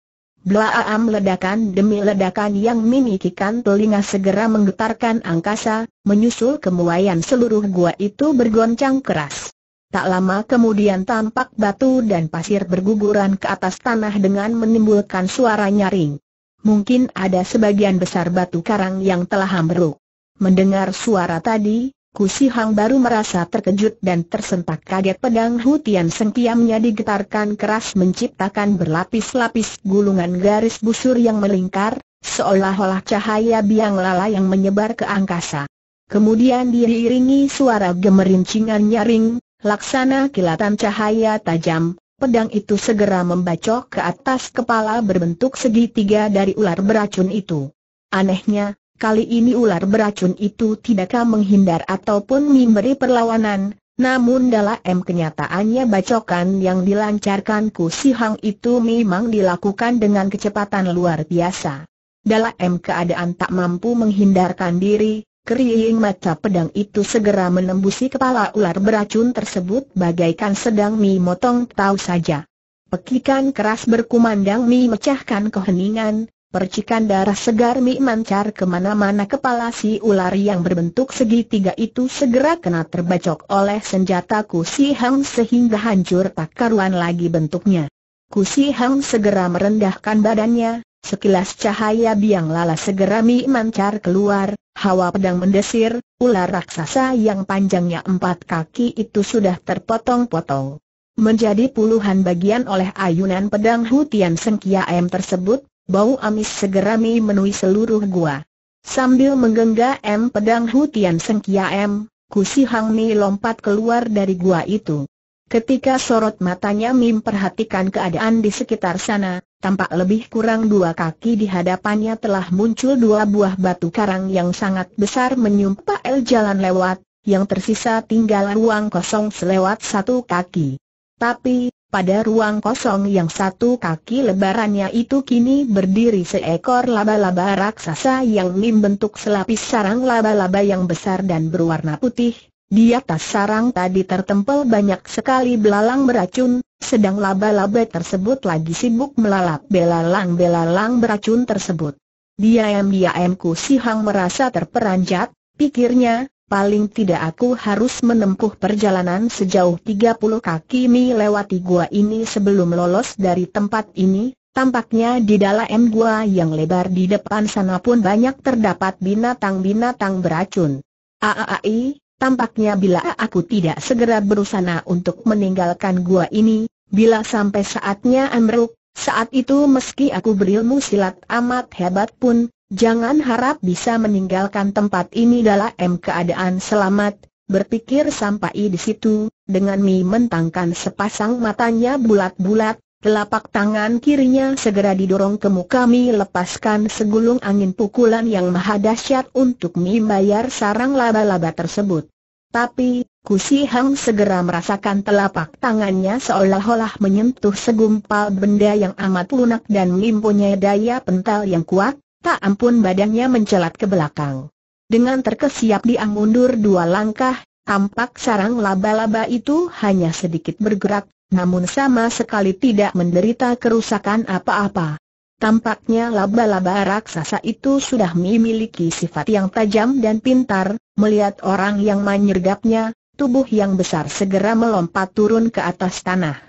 Blaam ledakan demi ledakan yang minikikan telinga segera menggetarkan angkasa, menyusul kemuaian seluruh gua itu bergoncang keras. Tak lama kemudian tampak batu dan pasir berguguran ke atas tanah dengan menimbulkan suara nyaring. Mungkin ada sebagian besar batu karang yang telah ambruk. Mendengar suara tadi, Kusi Hang baru merasa terkejut dan tersentak kaget pedang Hutian sengkiamnya digetarkan keras menciptakan berlapis-lapis gulungan garis busur yang melingkar, seolah-olah cahaya biang lala yang menyebar ke angkasa. Kemudian diiringi suara gemerincingan nyaring, laksana kilatan cahaya tajam, pedang itu segera membacok ke atas kepala berbentuk segitiga dari ular beracun itu. Anehnya, Kali ini ular beracun itu tidakkah menghindar ataupun memberi perlawanan, namun dalam kenyataannya bacokan yang dilancarkan Ku Si itu memang dilakukan dengan kecepatan luar biasa. Dalam keadaan tak mampu menghindarkan diri, keriing mata pedang itu segera menembusi kepala ular beracun tersebut bagaikan sedang memotong tahu saja. Pekikan keras berkumandang memecahkan keheningan, Percikan darah segar Mi mancar kemana-mana kepala si ular yang berbentuk segitiga itu segera kena terbacok oleh senjata Kusi Hang sehingga hancur tak karuan lagi bentuknya. Kusi Hang segera merendahkan badannya, sekilas cahaya biang lala segera Mi mancar keluar, hawa pedang mendesir, ular raksasa yang panjangnya empat kaki itu sudah terpotong-potong menjadi puluhan bagian oleh ayunan pedang Hutian m tersebut, Bau amis segera memenuhi seluruh gua. Sambil menggenggam pedang Hutian Sengkiam, Kusi Hang Mi lompat keluar dari gua itu. Ketika sorot matanya Mim perhatikan keadaan di sekitar sana, tampak lebih kurang dua kaki di hadapannya telah muncul dua buah batu karang yang sangat besar menyumpah el jalan lewat, yang tersisa tinggal ruang kosong selewat satu kaki. Tapi, pada ruang kosong yang satu kaki lebarannya itu kini berdiri seekor laba-laba raksasa yang membentuk selapis sarang laba-laba yang besar dan berwarna putih. Di atas sarang tadi tertempel banyak sekali belalang beracun, sedang laba-laba tersebut lagi sibuk melalap belalang-belalang beracun tersebut. Diam-diam Ku Sihang merasa terperanjat, pikirnya, paling tidak aku harus menempuh perjalanan sejauh 30 kaki melewati gua ini sebelum lolos dari tempat ini, tampaknya di dalam gua yang lebar di depan sana pun banyak terdapat binatang-binatang beracun. Aaai, tampaknya bila aku tidak segera berusaha untuk meninggalkan gua ini, bila sampai saatnya amruk, saat itu meski aku berilmu silat amat hebat pun, Jangan harap bisa meninggalkan tempat ini dalam keadaan selamat, berpikir sampai di situ, dengan Mi mentangkan sepasang matanya bulat-bulat, telapak tangan kirinya segera didorong ke muka Mi lepaskan segulung angin pukulan yang maha dahsyat untuk Mi bayar sarang laba-laba tersebut. Tapi, Kusi Hang segera merasakan telapak tangannya seolah-olah menyentuh segumpal benda yang amat lunak dan mempunyai daya pental yang kuat, tak ampun badannya mencelat ke belakang. Dengan terkesiap dia mundur dua langkah, tampak sarang laba-laba itu hanya sedikit bergerak, namun sama sekali tidak menderita kerusakan apa-apa. Tampaknya laba-laba raksasa itu sudah memiliki sifat yang tajam dan pintar, melihat orang yang menyergapnya, tubuh yang besar segera melompat turun ke atas tanah.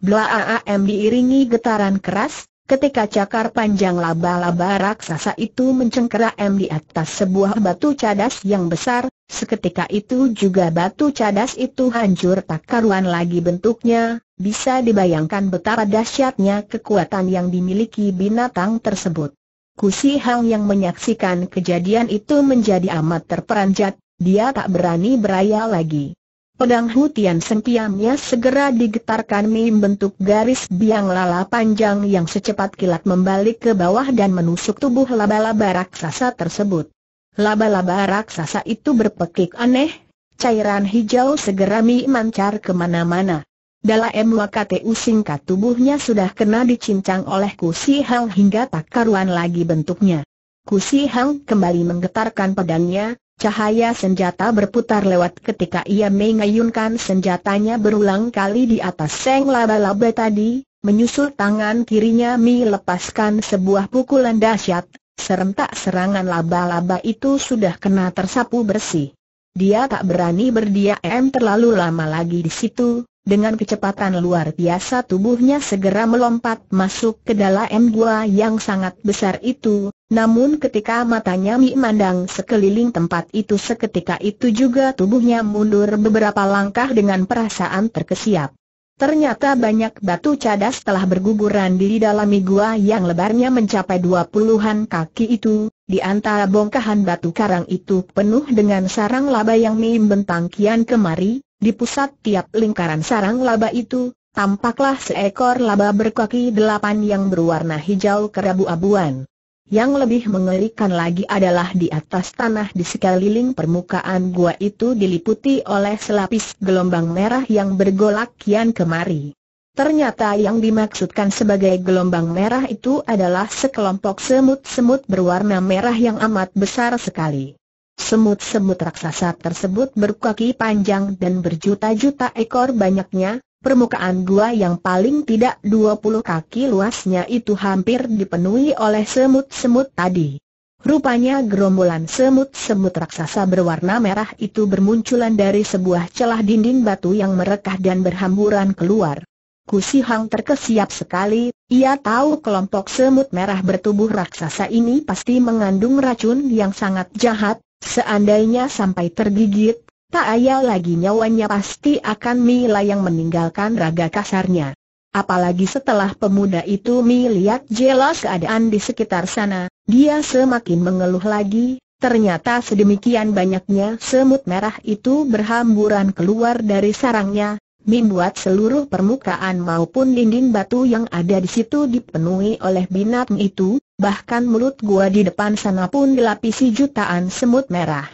Blaaam diiringi getaran keras, Ketika cakar panjang laba-laba raksasa itu mencengkeram di atas sebuah batu cadas yang besar, seketika itu juga batu cadas itu hancur tak karuan lagi bentuknya, bisa dibayangkan betapa dahsyatnya kekuatan yang dimiliki binatang tersebut. Kusi Hang yang menyaksikan kejadian itu menjadi amat terperanjat, dia tak berani beraya lagi. Pedang Hutian sempiamnya segera digetarkan mim bentuk garis biang lala panjang yang secepat kilat membalik ke bawah dan menusuk tubuh laba-laba raksasa tersebut. Laba-laba raksasa itu berpekik aneh, cairan hijau segera mim mancar kemana-mana. Dalam Wakateu singkat tubuhnya sudah kena dicincang oleh Kusi Hang hingga tak karuan lagi bentuknya. Kusi Hang kembali menggetarkan pedangnya, Cahaya senjata berputar lewat ketika ia mengayunkan senjatanya berulang kali di atas seng laba-laba tadi, menyusul tangan kirinya Mi lepaskan sebuah pukulan dahsyat, serentak serangan laba-laba itu sudah kena tersapu bersih. Dia tak berani berdiam terlalu lama lagi di situ, dengan kecepatan luar biasa tubuhnya segera melompat masuk ke dalam gua yang sangat besar itu, namun ketika matanya memandang sekeliling tempat itu seketika itu juga tubuhnya mundur beberapa langkah dengan perasaan terkesiap. Ternyata banyak batu cadas telah berguguran di dalam gua yang lebarnya mencapai dua puluhan kaki itu, di antara bongkahan batu karang itu penuh dengan sarang laba yang membentang kian kemari, di pusat tiap lingkaran sarang laba itu, tampaklah seekor laba berkaki delapan yang berwarna hijau kerabu-abuan. Yang lebih mengerikan lagi adalah di atas tanah di sekeliling permukaan gua itu diliputi oleh selapis gelombang merah yang bergolak kian kemari. Ternyata yang dimaksudkan sebagai gelombang merah itu adalah sekelompok semut-semut berwarna merah yang amat besar sekali. Semut-semut raksasa tersebut berkaki panjang dan berjuta-juta ekor banyaknya, permukaan gua yang paling tidak 20 kaki luasnya itu hampir dipenuhi oleh semut-semut tadi. Rupanya gerombolan semut-semut raksasa berwarna merah itu bermunculan dari sebuah celah dinding batu yang merekah dan berhamburan keluar. Kusi Hang terkesiap sekali, ia tahu kelompok semut merah bertubuh raksasa ini pasti mengandung racun yang sangat jahat, Seandainya sampai tergigit, tak ayal lagi nyawanya pasti akan Mila yang meninggalkan raga kasarnya. Apalagi setelah pemuda itu melihat jelas keadaan di sekitar sana, dia semakin mengeluh lagi, ternyata sedemikian banyaknya semut merah itu berhamburan keluar dari sarangnya, membuat seluruh permukaan maupun dinding batu yang ada di situ dipenuhi oleh binatang itu, bahkan mulut gua di depan sana pun dilapisi jutaan semut merah.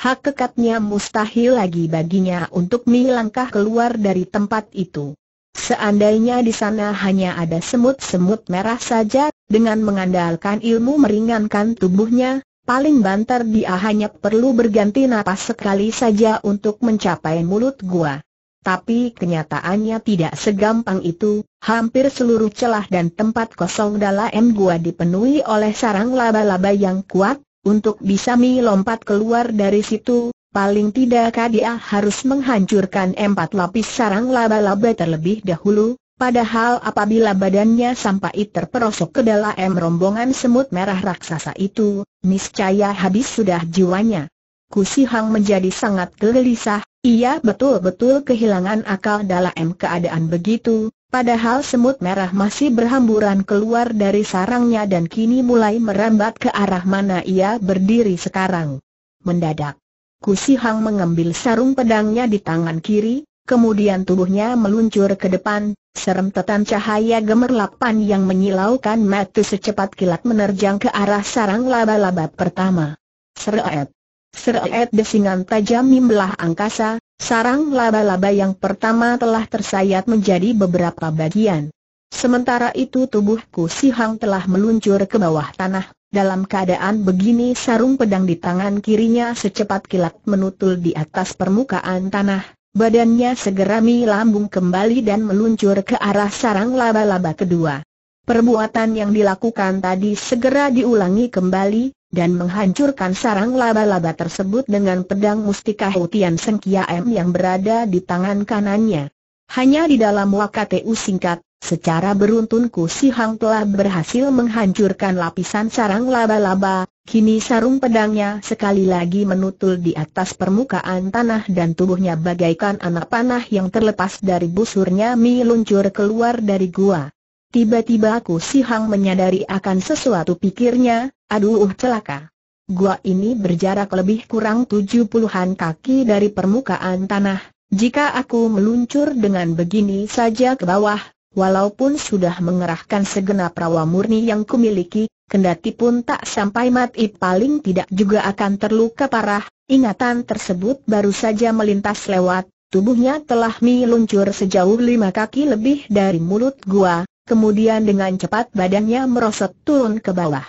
Hak kekatnya mustahil lagi baginya untuk melangkah keluar dari tempat itu. Seandainya di sana hanya ada semut-semut merah saja, dengan mengandalkan ilmu meringankan tubuhnya, paling banter dia hanya perlu berganti napas sekali saja untuk mencapai mulut gua tapi kenyataannya tidak segampang itu, hampir seluruh celah dan tempat kosong dalam gua dipenuhi oleh sarang laba-laba yang kuat, untuk bisa Mi lompat keluar dari situ, paling tidak Kadia harus menghancurkan empat lapis sarang laba-laba terlebih dahulu, padahal apabila badannya sampai terperosok ke dalam rombongan semut merah raksasa itu, niscaya habis sudah jiwanya. Ku Hang menjadi sangat gelisah, ia betul-betul kehilangan akal dalam keadaan begitu, padahal semut merah masih berhamburan keluar dari sarangnya dan kini mulai merambat ke arah mana ia berdiri sekarang. Mendadak, Ku Hang mengambil sarung pedangnya di tangan kiri, kemudian tubuhnya meluncur ke depan, serem tetan cahaya gemerlapan yang menyilaukan mata secepat kilat menerjang ke arah sarang laba-laba pertama. Seret! Seret desingan tajam membelah angkasa, sarang laba-laba yang pertama telah tersayat menjadi beberapa bagian. Sementara itu tubuhku si Hang telah meluncur ke bawah tanah, dalam keadaan begini sarung pedang di tangan kirinya secepat kilat menutul di atas permukaan tanah, badannya segera melambung kembali dan meluncur ke arah sarang laba-laba kedua. Perbuatan yang dilakukan tadi segera diulangi kembali, dan menghancurkan sarang laba-laba tersebut dengan pedang mustika Hutian Sengkiam yang berada di tangan kanannya. Hanya di dalam waktu singkat, secara beruntun Ku Si Hang telah berhasil menghancurkan lapisan sarang laba-laba, kini sarung pedangnya sekali lagi menutul di atas permukaan tanah dan tubuhnya bagaikan anak panah yang terlepas dari busurnya meluncur keluar dari gua. Tiba-tiba aku sihang menyadari akan sesuatu pikirnya, aduh uh, celaka. Gua ini berjarak lebih kurang tujuh puluhan kaki dari permukaan tanah, jika aku meluncur dengan begini saja ke bawah, walaupun sudah mengerahkan segenap rawa murni yang kumiliki, kendati pun tak sampai mati paling tidak juga akan terluka parah, ingatan tersebut baru saja melintas lewat, tubuhnya telah meluncur sejauh lima kaki lebih dari mulut gua, kemudian dengan cepat badannya merosot turun ke bawah.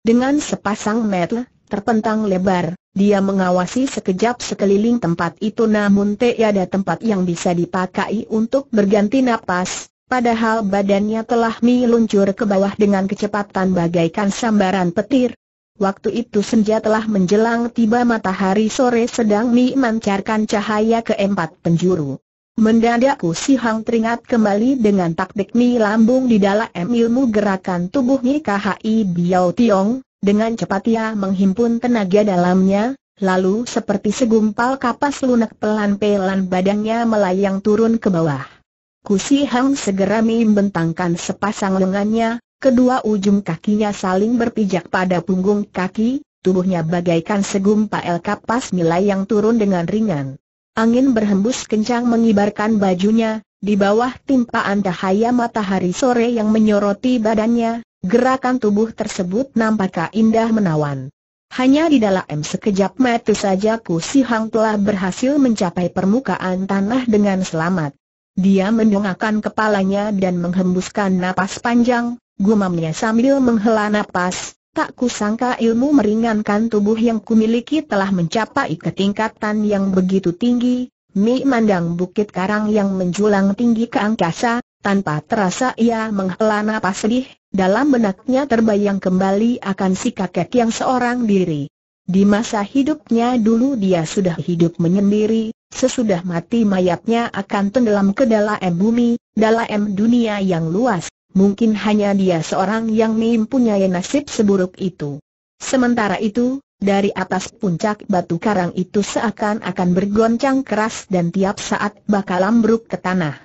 Dengan sepasang mata, terpentang lebar, dia mengawasi sekejap sekeliling tempat itu namun tiada tempat yang bisa dipakai untuk berganti napas, padahal badannya telah meluncur ke bawah dengan kecepatan bagaikan sambaran petir. Waktu itu senja telah menjelang tiba matahari sore sedang memancarkan cahaya ke empat penjuru. Mendadak si Hang teringat kembali dengan taktik Mi Lambung di dalam ilmu gerakan tubuh Mi KHI Biao Tiong, dengan cepat ia menghimpun tenaga dalamnya, lalu seperti segumpal kapas lunak pelan-pelan badannya melayang turun ke bawah. Kusi Hang segera membentangkan sepasang lengannya, kedua ujung kakinya saling berpijak pada punggung kaki, tubuhnya bagaikan segumpal kapas melayang turun dengan ringan. Angin berhembus kencang mengibarkan bajunya, di bawah timpaan cahaya matahari sore yang menyoroti badannya, gerakan tubuh tersebut nampaknya indah menawan. Hanya di dalam sekejap mata saja ku Hang telah berhasil mencapai permukaan tanah dengan selamat. Dia mendongakkan kepalanya dan menghembuskan napas panjang, gumamnya sambil menghela napas, Tak kusangka ilmu meringankan tubuh yang kumiliki telah mencapai ketingkatan yang begitu tinggi, Mi mandang bukit karang yang menjulang tinggi ke angkasa, tanpa terasa ia menghela napas sedih, dalam benaknya terbayang kembali akan si kakek yang seorang diri. Di masa hidupnya dulu dia sudah hidup menyendiri, sesudah mati mayatnya akan tenggelam ke dalam bumi, dalam dunia yang luas mungkin hanya dia seorang yang mempunyai nasib seburuk itu. Sementara itu, dari atas puncak batu karang itu seakan-akan bergoncang keras dan tiap saat bakal ambruk ke tanah.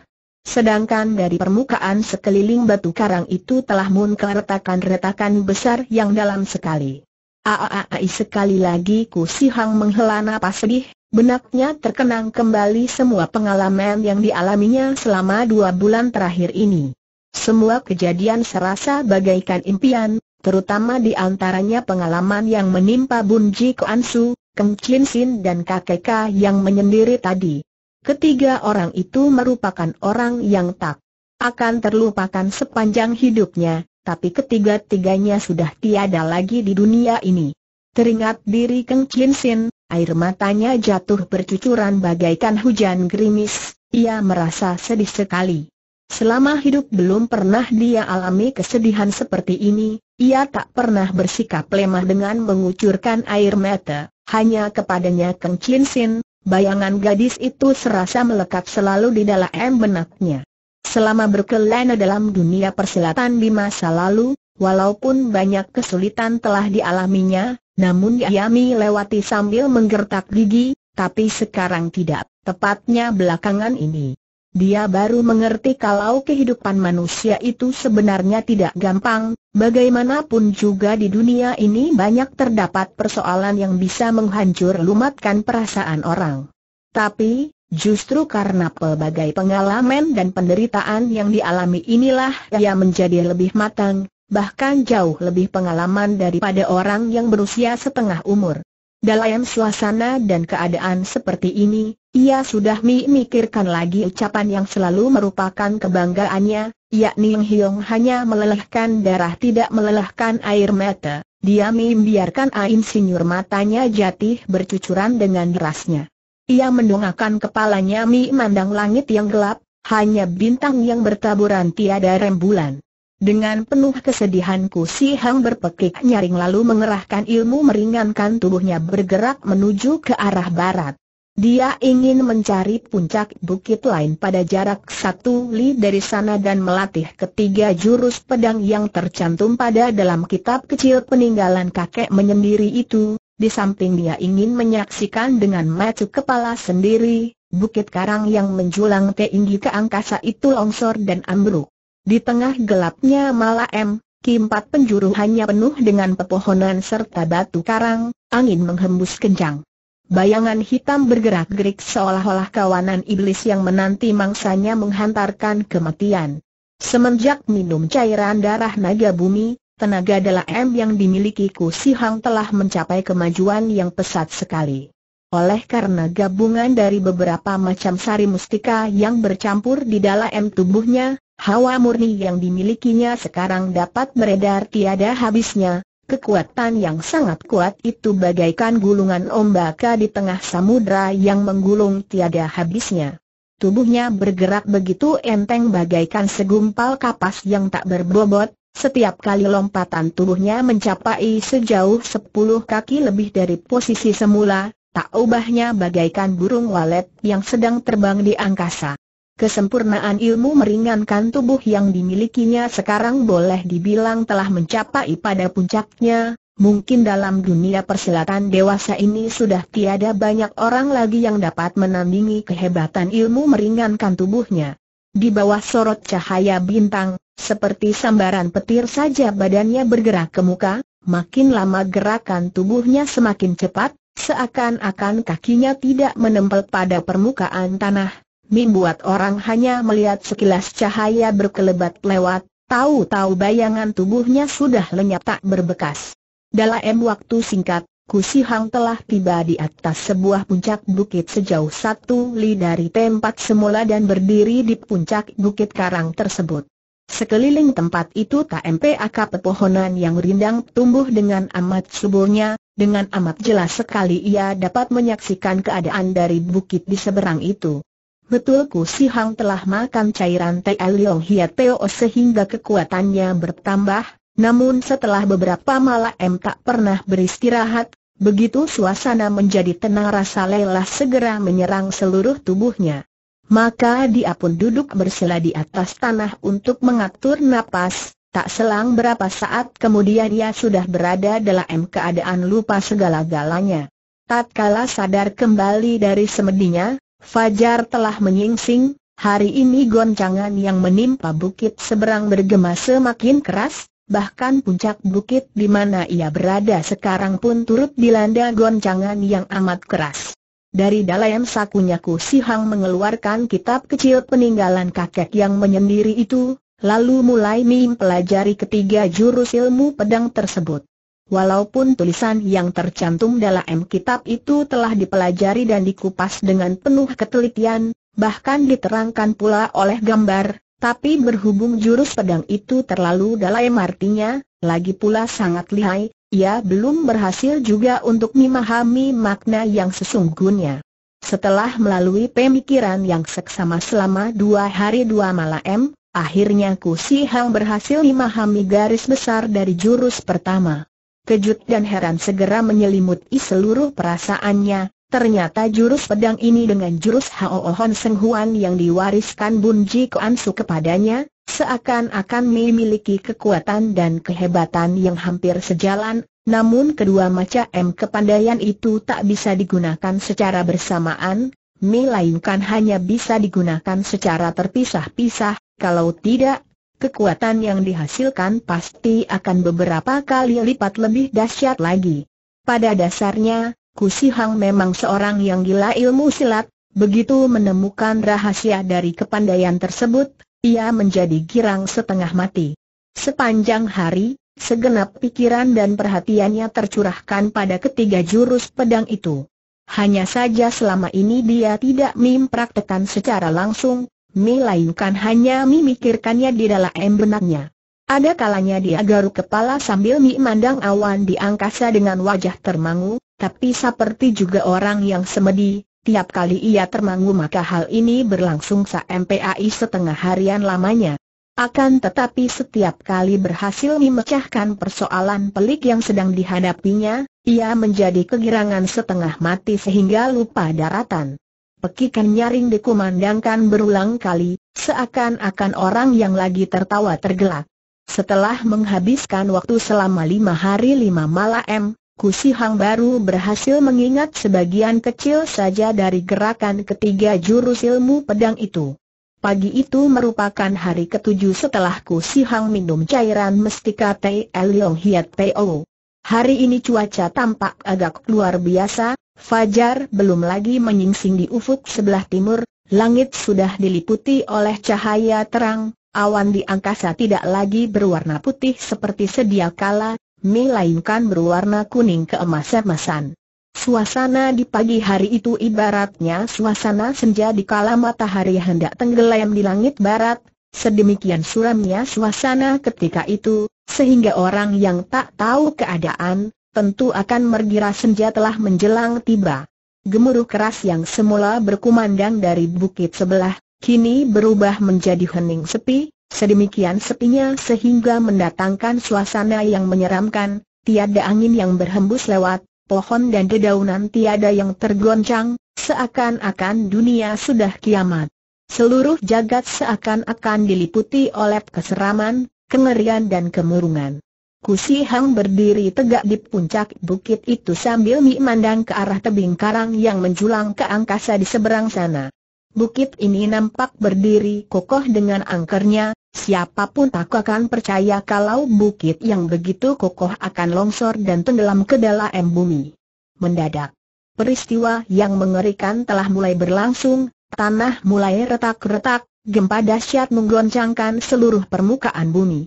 Sedangkan dari permukaan sekeliling batu karang itu telah muncul retakan-retakan besar yang dalam sekali. Aaai sekali lagi Ku Sihang menghela napas sedih, benaknya terkenang kembali semua pengalaman yang dialaminya selama dua bulan terakhir ini. Semua kejadian serasa bagaikan impian, terutama di antaranya pengalaman yang menimpa Bun Ji Koan Su, Keng Chin Sin dan kakek yang menyendiri tadi. Ketiga orang itu merupakan orang yang tak akan terlupakan sepanjang hidupnya, tapi ketiga-tiganya sudah tiada lagi di dunia ini. Teringat diri Keng Chin Sin, air matanya jatuh bercucuran bagaikan hujan gerimis, ia merasa sedih sekali. Selama hidup belum pernah dia alami kesedihan seperti ini, ia tak pernah bersikap lemah dengan mengucurkan air mata, hanya kepadanya Keng Chin Sin, bayangan gadis itu serasa melekat selalu di dalam benaknya. Selama berkelana dalam dunia persilatan di masa lalu, walaupun banyak kesulitan telah dialaminya, namun Yami lewati sambil menggertak gigi, tapi sekarang tidak, tepatnya belakangan ini. Dia baru mengerti kalau kehidupan manusia itu sebenarnya tidak gampang, bagaimanapun juga di dunia ini banyak terdapat persoalan yang bisa menghancur lumatkan perasaan orang. Tapi, justru karena pelbagai pengalaman dan penderitaan yang dialami inilah ia menjadi lebih matang, bahkan jauh lebih pengalaman daripada orang yang berusia setengah umur. Dalam suasana dan keadaan seperti ini, ia sudah memikirkan lagi ucapan yang selalu merupakan kebanggaannya, yakni Ning Hiong hanya melelehkan darah tidak melelehkan air mata. Dia membiarkan air sinyur matanya jatih bercucuran dengan derasnya. Ia mendongakkan kepalanya memandang langit yang gelap, hanya bintang yang bertaburan tiada rembulan. Dengan penuh kesedihanku Si Hang berpekik nyaring lalu mengerahkan ilmu meringankan tubuhnya bergerak menuju ke arah barat. Dia ingin mencari puncak bukit lain pada jarak satu li dari sana dan melatih ketiga jurus pedang yang tercantum pada dalam kitab kecil peninggalan kakek menyendiri itu. Di samping dia ingin menyaksikan dengan mata kepala sendiri, bukit karang yang menjulang tinggi ke angkasa itu longsor dan ambruk. Di tengah gelapnya malam, keempat penjuru hanya penuh dengan pepohonan serta batu karang, angin menghembus kencang. Bayangan hitam bergerak-gerik seolah-olah kawanan iblis yang menanti mangsanya menghantarkan kematian. Semenjak minum cairan darah naga bumi, tenaga M yang dimiliki Ku Si telah mencapai kemajuan yang pesat sekali. Oleh karena gabungan dari beberapa macam sari mustika yang bercampur di dalam tubuhnya, Hawa murni yang dimilikinya sekarang dapat beredar tiada habisnya, kekuatan yang sangat kuat itu bagaikan gulungan ombak di tengah samudra yang menggulung tiada habisnya. Tubuhnya bergerak begitu enteng bagaikan segumpal kapas yang tak berbobot, setiap kali lompatan tubuhnya mencapai sejauh sepuluh kaki lebih dari posisi semula, tak ubahnya bagaikan burung walet yang sedang terbang di angkasa. Kesempurnaan ilmu meringankan tubuh yang dimilikinya sekarang boleh dibilang telah mencapai pada puncaknya, mungkin dalam dunia persilatan dewasa ini sudah tiada banyak orang lagi yang dapat menandingi kehebatan ilmu meringankan tubuhnya. Di bawah sorot cahaya bintang, seperti sambaran petir saja badannya bergerak ke muka, makin lama gerakan tubuhnya semakin cepat, seakan-akan kakinya tidak menempel pada permukaan tanah, buat orang hanya melihat sekilas cahaya berkelebat lewat, tahu-tahu bayangan tubuhnya sudah lenyap tak berbekas. Dalam waktu singkat, Kusi Hang telah tiba di atas sebuah puncak bukit sejauh satu li dari tempat semula dan berdiri di puncak bukit karang tersebut. Sekeliling tempat itu tak MPAK pepohonan yang rindang tumbuh dengan amat suburnya, dengan amat jelas sekali ia dapat menyaksikan keadaan dari bukit di seberang itu. Betul Ku Si Hang telah makan cairan Teh Aliong Hiat Peo sehingga kekuatannya bertambah, namun setelah beberapa malam tak pernah beristirahat, begitu suasana menjadi tenang rasa lelah segera menyerang seluruh tubuhnya. Maka dia pun duduk bersila di atas tanah untuk mengatur napas, tak selang berapa saat kemudian ia sudah berada dalam keadaan lupa segala-galanya. Tatkala sadar kembali dari semedinya, Fajar telah menyingsing, hari ini goncangan yang menimpa bukit seberang bergema semakin keras, bahkan puncak bukit di mana ia berada sekarang pun turut dilanda goncangan yang amat keras. Dari dalam sakunya Ku Sihang mengeluarkan kitab kecil peninggalan kakek yang menyendiri itu, lalu mulai mempelajari ketiga jurus ilmu pedang tersebut. Walaupun tulisan yang tercantum dalam kitab itu telah dipelajari dan dikupas dengan penuh ketelitian, bahkan diterangkan pula oleh gambar, tapi berhubung jurus pedang itu terlalu dalam artinya, lagi pula sangat lihai, ia belum berhasil juga untuk memahami makna yang sesungguhnya. Setelah melalui pemikiran yang seksama selama dua hari dua malam, akhirnya Ku Si Hang berhasil memahami garis besar dari jurus pertama kejut dan heran segera menyelimuti seluruh perasaannya, ternyata jurus pedang ini dengan jurus Hao Hon Seng Huan yang diwariskan Bun Ji kepadanya, seakan-akan memiliki kekuatan dan kehebatan yang hampir sejalan, namun kedua macam kepandaian itu tak bisa digunakan secara bersamaan, melainkan hanya bisa digunakan secara terpisah-pisah, kalau tidak, kekuatan yang dihasilkan pasti akan beberapa kali lipat lebih dahsyat lagi. Pada dasarnya, Kusi Hang memang seorang yang gila ilmu silat, begitu menemukan rahasia dari kepandaian tersebut, ia menjadi girang setengah mati. Sepanjang hari, segenap pikiran dan perhatiannya tercurahkan pada ketiga jurus pedang itu. Hanya saja selama ini dia tidak mempraktekan secara langsung, melainkan hanya memikirkannya di dalam benaknya. Ada kalanya dia garuk kepala sambil memandang awan di angkasa dengan wajah termangu, tapi seperti juga orang yang semedi, tiap kali ia termangu maka hal ini berlangsung sampai setengah harian lamanya. Akan tetapi setiap kali berhasil memecahkan persoalan pelik yang sedang dihadapinya, ia menjadi kegirangan setengah mati sehingga lupa daratan. Pekikan nyaring dikumandangkan berulang kali, seakan-akan orang yang lagi tertawa tergelak. Setelah menghabiskan waktu selama lima hari lima malam, Si Hang baru berhasil mengingat sebagian kecil saja dari gerakan ketiga jurus ilmu pedang itu. Pagi itu merupakan hari ketujuh setelah Si Hang minum cairan mestika Tei Yong Hiat Po. Hari ini cuaca tampak agak luar biasa, Fajar belum lagi menyingsing di ufuk sebelah timur, langit sudah diliputi oleh cahaya terang, awan di angkasa tidak lagi berwarna putih seperti sedia kala, melainkan berwarna kuning keemasan-emasan. Suasana di pagi hari itu ibaratnya suasana senja di kala matahari hendak tenggelam di langit barat, sedemikian suramnya suasana ketika itu, sehingga orang yang tak tahu keadaan, tentu akan mergira senja telah menjelang tiba. Gemuruh keras yang semula berkumandang dari bukit sebelah, kini berubah menjadi hening sepi, sedemikian sepinya sehingga mendatangkan suasana yang menyeramkan, tiada angin yang berhembus lewat, pohon dan dedaunan tiada yang tergoncang, seakan-akan dunia sudah kiamat. Seluruh jagat seakan-akan diliputi oleh keseraman, kengerian dan kemurungan. Kusi Hang berdiri tegak di puncak bukit itu sambil memandang ke arah tebing karang yang menjulang ke angkasa di seberang sana. Bukit ini nampak berdiri kokoh dengan angkernya, siapapun tak akan percaya kalau bukit yang begitu kokoh akan longsor dan tenggelam ke dalam bumi. Mendadak, peristiwa yang mengerikan telah mulai berlangsung, tanah mulai retak-retak, gempa dahsyat menggoncangkan seluruh permukaan bumi.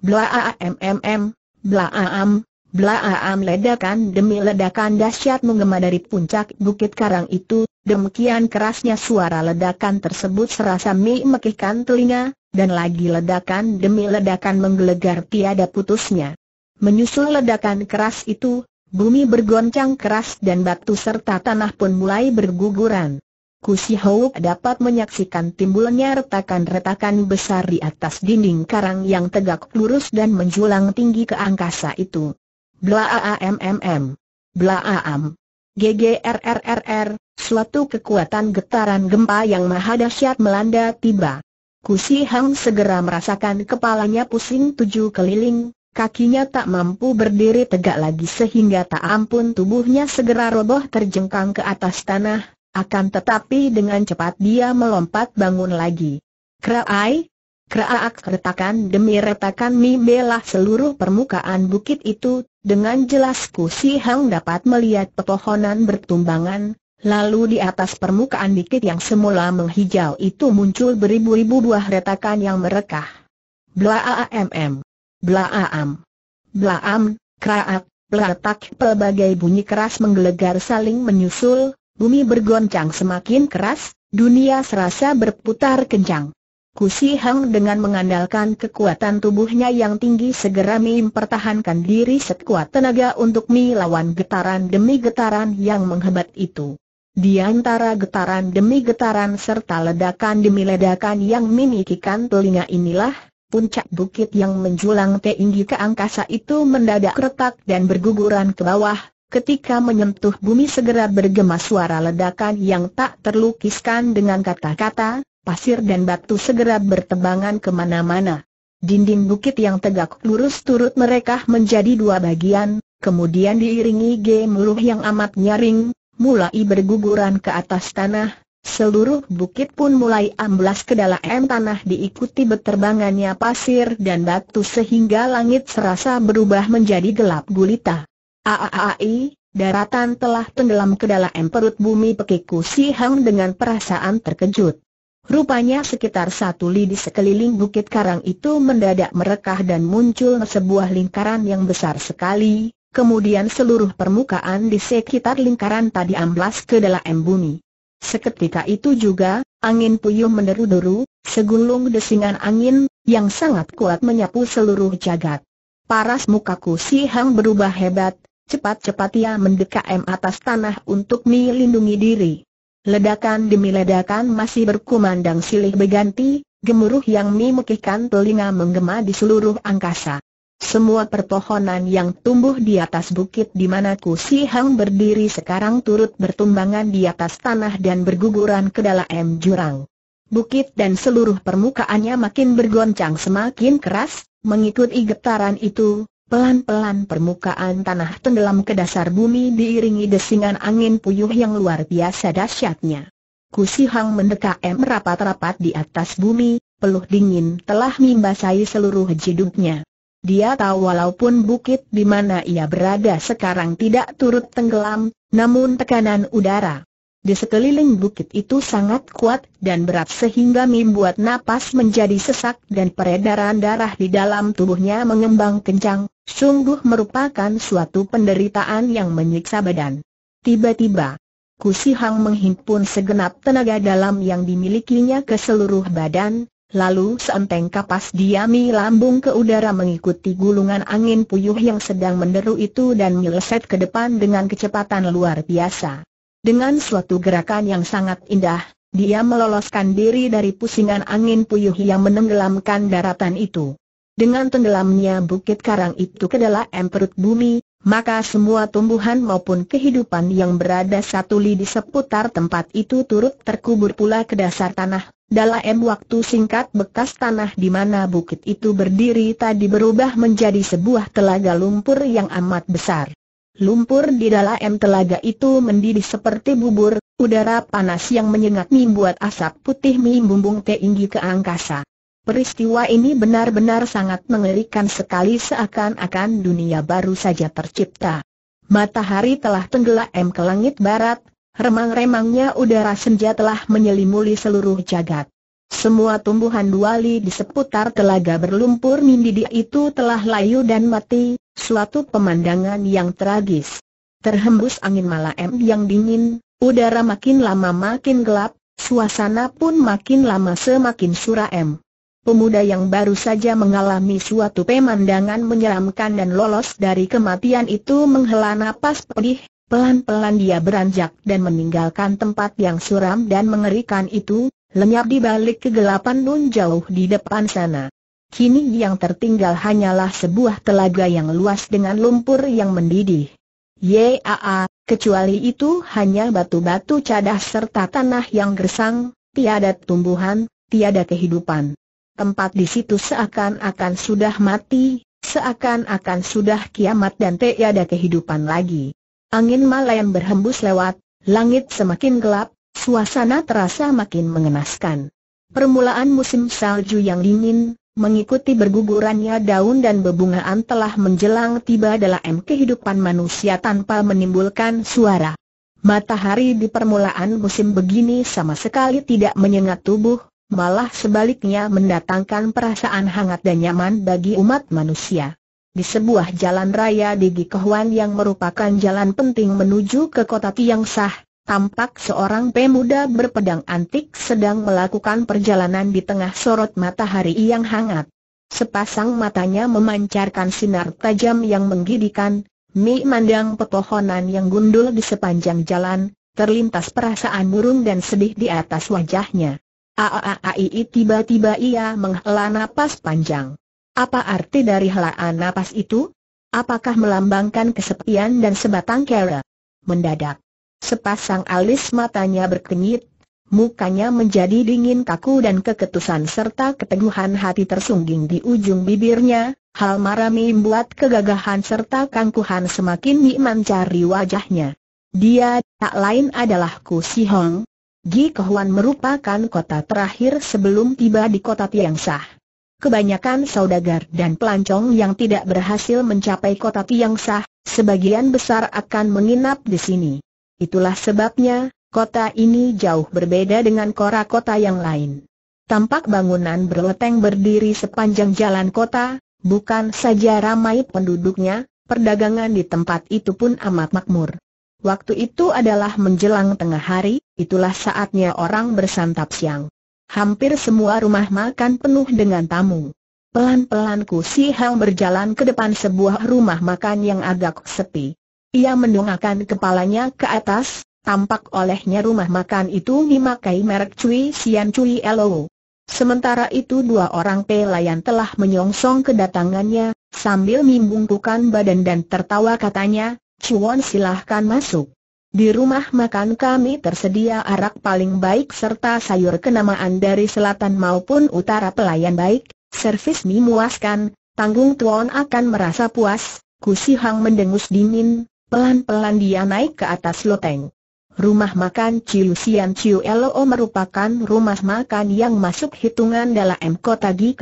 Bla AMMM, Blaam, blaam ledakan demi ledakan dahsyat menggema dari puncak bukit karang itu, demikian kerasnya suara ledakan tersebut serasa memekihkan telinga, dan lagi ledakan demi ledakan menggelegar tiada putusnya. Menyusul ledakan keras itu, bumi bergoncang keras dan batu serta tanah pun mulai berguguran. Hou dapat menyaksikan timbulnya retakan-retakan besar di atas dinding karang yang tegak lurus dan menjulang tinggi ke angkasa itu. Blaaamm. Blaaam. GGRRRR, suatu kekuatan getaran gempa yang maha dahsyat melanda tiba. Kusi Hang segera merasakan kepalanya pusing tujuh keliling, kakinya tak mampu berdiri tegak lagi sehingga tak ampun tubuhnya segera roboh terjengkang ke atas tanah, akan tetapi dengan cepat dia melompat bangun lagi. Kraai, Kraak retakan demi retakan membelah seluruh permukaan bukit itu, dengan jelas Ku Si Hang dapat melihat pepohonan bertumbangan, lalu di atas permukaan bukit yang semula menghijau itu muncul beribu-ribu buah retakan yang merekah. Blaaamm! blaam, blaam, kraak, bletak pelbagai bunyi keras menggelegar saling menyusul, Bumi bergoncang semakin keras, dunia serasa berputar kencang. Kusi Hang dengan mengandalkan kekuatan tubuhnya yang tinggi segera mempertahankan diri sekuat tenaga untuk melawan getaran demi getaran yang menghebat itu. Di antara getaran demi getaran serta ledakan demi ledakan yang memikikan telinga inilah, puncak bukit yang menjulang tinggi ke angkasa itu mendadak retak dan berguguran ke bawah, Ketika menyentuh bumi segera bergema suara ledakan yang tak terlukiskan dengan kata-kata, pasir dan batu segera bertebangan kemana-mana. Dinding bukit yang tegak lurus turut mereka menjadi dua bagian, kemudian diiringi gemuruh yang amat nyaring, mulai berguguran ke atas tanah, seluruh bukit pun mulai amblas ke dalam tanah diikuti beterbangannya pasir dan batu sehingga langit serasa berubah menjadi gelap gulita. Aaai, daratan telah tenggelam ke dalam perut bumi pekiku Si Hang dengan perasaan terkejut. Rupanya sekitar satu li di sekeliling bukit karang itu mendadak merekah dan muncul sebuah lingkaran yang besar sekali, kemudian seluruh permukaan di sekitar lingkaran tadi amblas ke dalam bumi. Seketika itu juga, angin puyuh meneru deru segulung desingan angin, yang sangat kuat menyapu seluruh jagat. Paras mukaku si Hang berubah hebat, Cepat-cepat ia mendekam atas tanah untuk melindungi diri. Ledakan demi ledakan masih berkumandang silih berganti, gemuruh yang memekihkan telinga menggema di seluruh angkasa. Semua perpohonan yang tumbuh di atas bukit di mana Kusi Hang berdiri sekarang turut bertumbangan di atas tanah dan berguguran ke dalam jurang. Bukit dan seluruh permukaannya makin bergoncang semakin keras, mengikuti getaran itu, Pelan-pelan permukaan tanah tenggelam ke dasar bumi diiringi desingan angin puyuh yang luar biasa dahsyatnya. Kusi Hang mendekam rapat rapat di atas bumi, peluh dingin telah membasahi seluruh hidupnya. Dia tahu walaupun bukit di mana ia berada sekarang tidak turut tenggelam, namun tekanan udara di sekeliling bukit itu sangat kuat dan berat sehingga membuat napas menjadi sesak dan peredaran darah di dalam tubuhnya mengembang kencang, sungguh merupakan suatu penderitaan yang menyiksa badan. Tiba-tiba, Kusi Hang menghimpun segenap tenaga dalam yang dimilikinya ke seluruh badan, lalu seenteng kapas diami lambung ke udara mengikuti gulungan angin puyuh yang sedang menderu itu dan meleset ke depan dengan kecepatan luar biasa. Dengan suatu gerakan yang sangat indah, dia meloloskan diri dari pusingan angin puyuh yang menenggelamkan daratan itu. Dengan tenggelamnya bukit karang itu ke dalam perut bumi, maka semua tumbuhan maupun kehidupan yang berada satu li di seputar tempat itu turut terkubur pula ke dasar tanah. Dalam waktu singkat bekas tanah di mana bukit itu berdiri tadi berubah menjadi sebuah telaga lumpur yang amat besar. Lumpur di dalam telaga itu mendidih seperti bubur, udara panas yang menyengat membuat asap putih membumbung tinggi ke angkasa. Peristiwa ini benar-benar sangat mengerikan sekali seakan-akan dunia baru saja tercipta. Matahari telah tenggelam ke langit barat, remang-remangnya udara senja telah menyelimuli seluruh jagat. Semua tumbuhan duali di seputar telaga berlumpur Mindidi itu telah layu dan mati, suatu pemandangan yang tragis. Terhembus angin malam yang dingin, udara makin lama makin gelap, suasana pun makin lama semakin suram pemuda yang baru saja mengalami suatu pemandangan menyeramkan dan lolos dari kematian itu menghela napas pedih, pelan-pelan dia beranjak dan meninggalkan tempat yang suram dan mengerikan itu, lenyap di balik kegelapan nun jauh di depan sana. Kini yang tertinggal hanyalah sebuah telaga yang luas dengan lumpur yang mendidih. Yaa, kecuali itu hanya batu-batu cadas serta tanah yang gersang, tiada tumbuhan, tiada kehidupan tempat di situ seakan-akan sudah mati, seakan-akan sudah kiamat dan tiada kehidupan lagi. Angin malam berhembus lewat, langit semakin gelap, suasana terasa makin mengenaskan. Permulaan musim salju yang dingin, mengikuti bergugurannya daun dan bebungaan telah menjelang tiba dalam kehidupan manusia tanpa menimbulkan suara. Matahari di permulaan musim begini sama sekali tidak menyengat tubuh, malah sebaliknya mendatangkan perasaan hangat dan nyaman bagi umat manusia. Di sebuah jalan raya di Gikohwan yang merupakan jalan penting menuju ke kota tiang sah, tampak seorang pemuda berpedang antik sedang melakukan perjalanan di tengah sorot matahari yang hangat. Sepasang matanya memancarkan sinar tajam yang menggidikan, mi mandang pepohonan yang gundul di sepanjang jalan, terlintas perasaan murung dan sedih di atas wajahnya. Aaaii tiba-tiba ia menghela napas panjang. Apa arti dari helaan napas itu? Apakah melambangkan kesepian dan sebatang kera? Mendadak. Sepasang alis matanya berkenyit, mukanya menjadi dingin kaku dan keketusan serta keteguhan hati tersungging di ujung bibirnya, hal marah membuat kegagahan serta kangkuhan semakin mencari wajahnya. Dia tak lain adalah Ku Si Hong, Gi Kehuan merupakan kota terakhir sebelum tiba di kota Sah. Kebanyakan saudagar dan pelancong yang tidak berhasil mencapai kota Sah, sebagian besar akan menginap di sini. Itulah sebabnya, kota ini jauh berbeda dengan kota-kota yang lain. Tampak bangunan berleteng berdiri sepanjang jalan kota, bukan saja ramai penduduknya, perdagangan di tempat itu pun amat makmur. Waktu itu adalah menjelang tengah hari, itulah saatnya orang bersantap siang. Hampir semua rumah makan penuh dengan tamu. Pelan-pelan Ku Si Hang berjalan ke depan sebuah rumah makan yang agak sepi. Ia mendongakkan kepalanya ke atas, tampak olehnya rumah makan itu memakai merek Cui Sian Cui Elo. Sementara itu dua orang pelayan telah menyongsong kedatangannya, sambil mimbungkukan badan dan tertawa katanya, Cuan silahkan masuk. Di rumah makan kami tersedia arak paling baik serta sayur kenamaan dari selatan maupun utara pelayan baik, servis memuaskan, tanggung tuan akan merasa puas, Kusi Hang mendengus dingin, pelan-pelan dia naik ke atas loteng. Rumah makan Ciu Sian Ciu Lo merupakan rumah makan yang masuk hitungan dalam kota Gi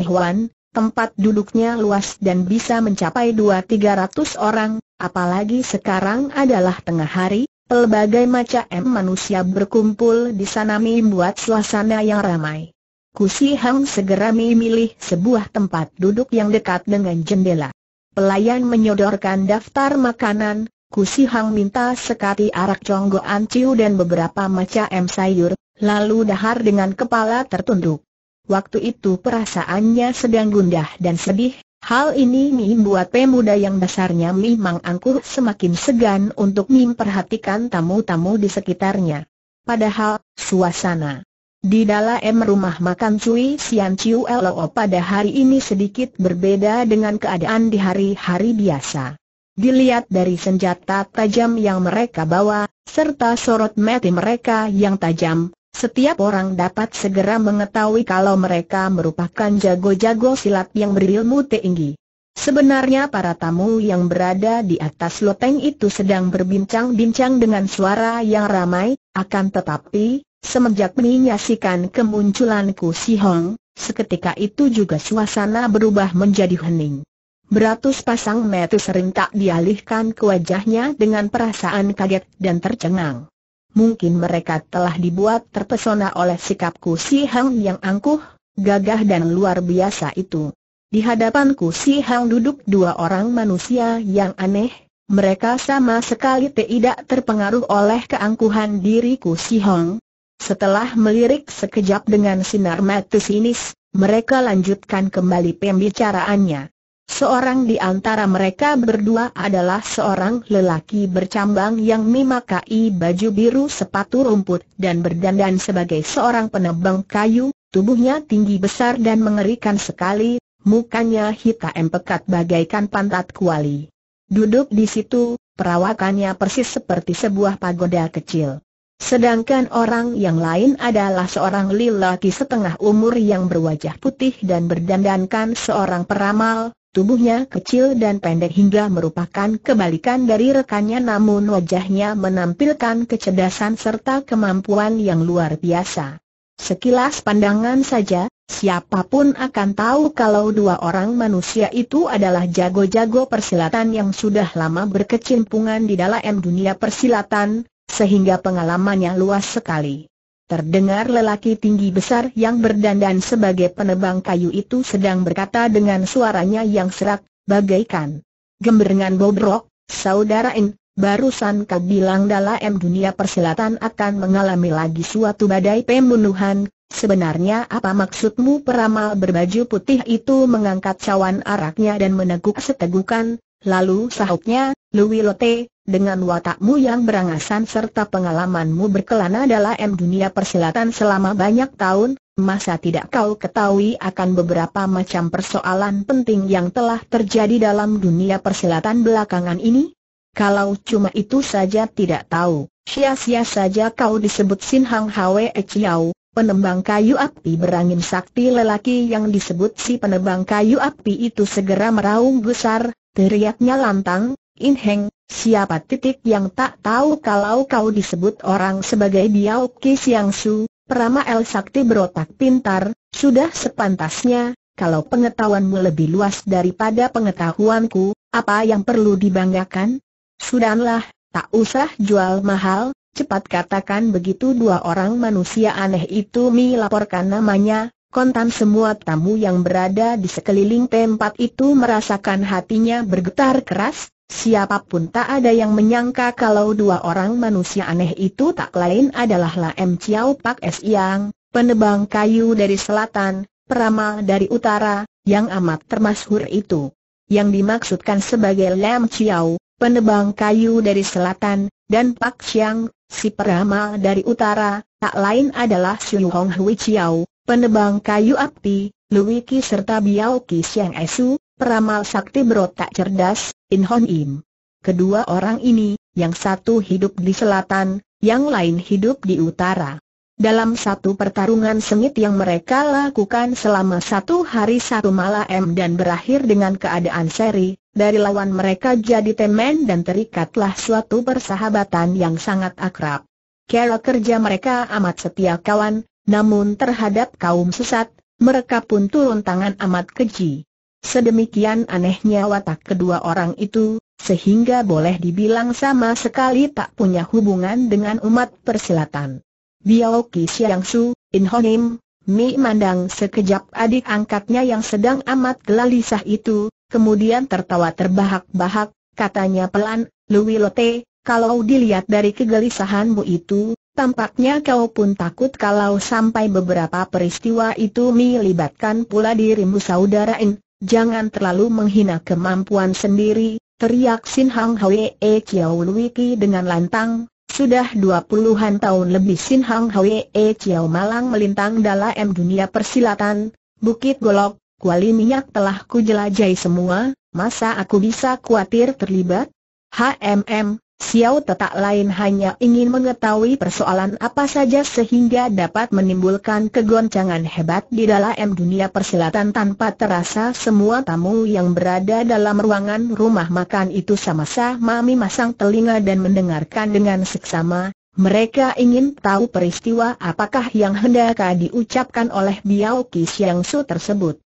tempat duduknya luas dan bisa mencapai 2-300 orang, apalagi sekarang adalah tengah hari, pelbagai macam manusia berkumpul di sana membuat suasana yang ramai. Kusi Hang segera memilih sebuah tempat duduk yang dekat dengan jendela. Pelayan menyodorkan daftar makanan, Kusi Hang minta sekati arak conggoan ciu dan beberapa macam sayur, lalu dahar dengan kepala tertunduk. Waktu itu perasaannya sedang gundah dan sedih, hal ini membuat pemuda yang dasarnya memang angkuh semakin segan untuk memperhatikan tamu-tamu di sekitarnya. Padahal, suasana di dalam rumah makan Cui Sian Ciu Lo pada hari ini sedikit berbeda dengan keadaan di hari-hari biasa. Dilihat dari senjata tajam yang mereka bawa, serta sorot mati mereka yang tajam, setiap orang dapat segera mengetahui kalau mereka merupakan jago-jago silat yang berilmu tinggi. Sebenarnya para tamu yang berada di atas loteng itu sedang berbincang-bincang dengan suara yang ramai, akan tetapi, semenjak menyaksikan kemunculanku, Ku Si Hong, seketika itu juga suasana berubah menjadi hening. Beratus pasang mata serentak dialihkan ke wajahnya dengan perasaan kaget dan tercengang mungkin mereka telah dibuat terpesona oleh sikapku si Hang yang angkuh, gagah dan luar biasa itu. Di hadapanku si Hang duduk dua orang manusia yang aneh, mereka sama sekali tidak terpengaruh oleh keangkuhan diriku si Hang. Setelah melirik sekejap dengan sinar mata sinis, mereka lanjutkan kembali pembicaraannya. Seorang di antara mereka berdua adalah seorang lelaki bercambang yang memakai baju biru sepatu rumput dan berdandan sebagai seorang penebang kayu, tubuhnya tinggi besar dan mengerikan sekali, mukanya hitam pekat bagaikan pantat kuali. Duduk di situ, perawakannya persis seperti sebuah pagoda kecil. Sedangkan orang yang lain adalah seorang lelaki setengah umur yang berwajah putih dan berdandankan seorang peramal, Tubuhnya kecil dan pendek hingga merupakan kebalikan dari rekannya namun wajahnya menampilkan kecerdasan serta kemampuan yang luar biasa. Sekilas pandangan saja, siapapun akan tahu kalau dua orang manusia itu adalah jago-jago persilatan yang sudah lama berkecimpungan di dalam dunia persilatan, sehingga pengalamannya luas sekali. Terdengar lelaki tinggi besar yang berdandan sebagai penebang kayu itu sedang berkata dengan suaranya yang serak, bagaikan gemberengan bobrok, saudara In, barusan kau bilang dalam dunia persilatan akan mengalami lagi suatu badai pembunuhan, sebenarnya apa maksudmu peramal berbaju putih itu mengangkat cawan araknya dan meneguk setegukan, Lalu sahutnya, Louis Lotte, dengan watakmu yang berangasan serta pengalamanmu berkelana dalam dunia persilatan selama banyak tahun, masa tidak kau ketahui akan beberapa macam persoalan penting yang telah terjadi dalam dunia persilatan belakangan ini? Kalau cuma itu saja tidak tahu, sia-sia saja kau disebut Sin Hang Hwe Chiao, penembang kayu api berangin sakti lelaki yang disebut si penembang kayu api itu segera meraung besar. Teriaknya lantang, In Heng, siapa titik yang tak tahu kalau kau disebut orang sebagai Biao Ki Siang Su, Prama El Sakti berotak pintar, sudah sepantasnya, kalau pengetahuanmu lebih luas daripada pengetahuanku, apa yang perlu dibanggakan? Sudahlah, tak usah jual mahal, cepat katakan begitu dua orang manusia aneh itu melaporkan namanya, Kontan semua tamu yang berada di sekeliling tempat itu merasakan hatinya bergetar keras, siapapun tak ada yang menyangka kalau dua orang manusia aneh itu tak lain adalah Lam Chiao Pak Yang, penebang kayu dari selatan, peramal dari utara, yang amat termasyhur itu. Yang dimaksudkan sebagai Lam Chiao, penebang kayu dari selatan, dan Pak Chiang, si peramal dari utara, tak lain adalah Xiu Hong Hui Chiao, penebang kayu api, Lui serta Biao Ki Siang Esu, peramal sakti berotak cerdas, In Hon Im. Kedua orang ini, yang satu hidup di selatan, yang lain hidup di utara. Dalam satu pertarungan sengit yang mereka lakukan selama satu hari satu malam dan berakhir dengan keadaan seri, dari lawan mereka jadi teman dan terikatlah suatu persahabatan yang sangat akrab. Kerja kerja mereka amat setia kawan, namun terhadap kaum sesat, mereka pun turun tangan amat keji. Sedemikian anehnya watak kedua orang itu, sehingga boleh dibilang sama sekali tak punya hubungan dengan umat persilatan. Biao Ki Siang Su, In Honim, Mi mandang sekejap adik angkatnya yang sedang amat gelalisah itu, kemudian tertawa terbahak-bahak, katanya pelan, Lui Lote, kalau dilihat dari kegelisahanmu itu, Tampaknya kau pun takut kalau sampai beberapa peristiwa itu melibatkan pula dirimu saudara In. Jangan terlalu menghina kemampuan sendiri, teriak Sin Hang Hwee e Chiao Luiki dengan lantang. Sudah dua puluhan tahun lebih Sin Hang Hwee e Chiao Malang melintang dalam dunia persilatan, Bukit Golok, Kuali Minyak telah kujelajahi semua, masa aku bisa khawatir terlibat? HMM, Xiao tetak lain hanya ingin mengetahui persoalan apa saja sehingga dapat menimbulkan kegoncangan hebat di dalam dunia persilatan tanpa terasa semua tamu yang berada dalam ruangan rumah makan itu sama-sama memasang telinga dan mendengarkan dengan seksama, mereka ingin tahu peristiwa apakah yang hendak diucapkan oleh Biao Qi Su tersebut.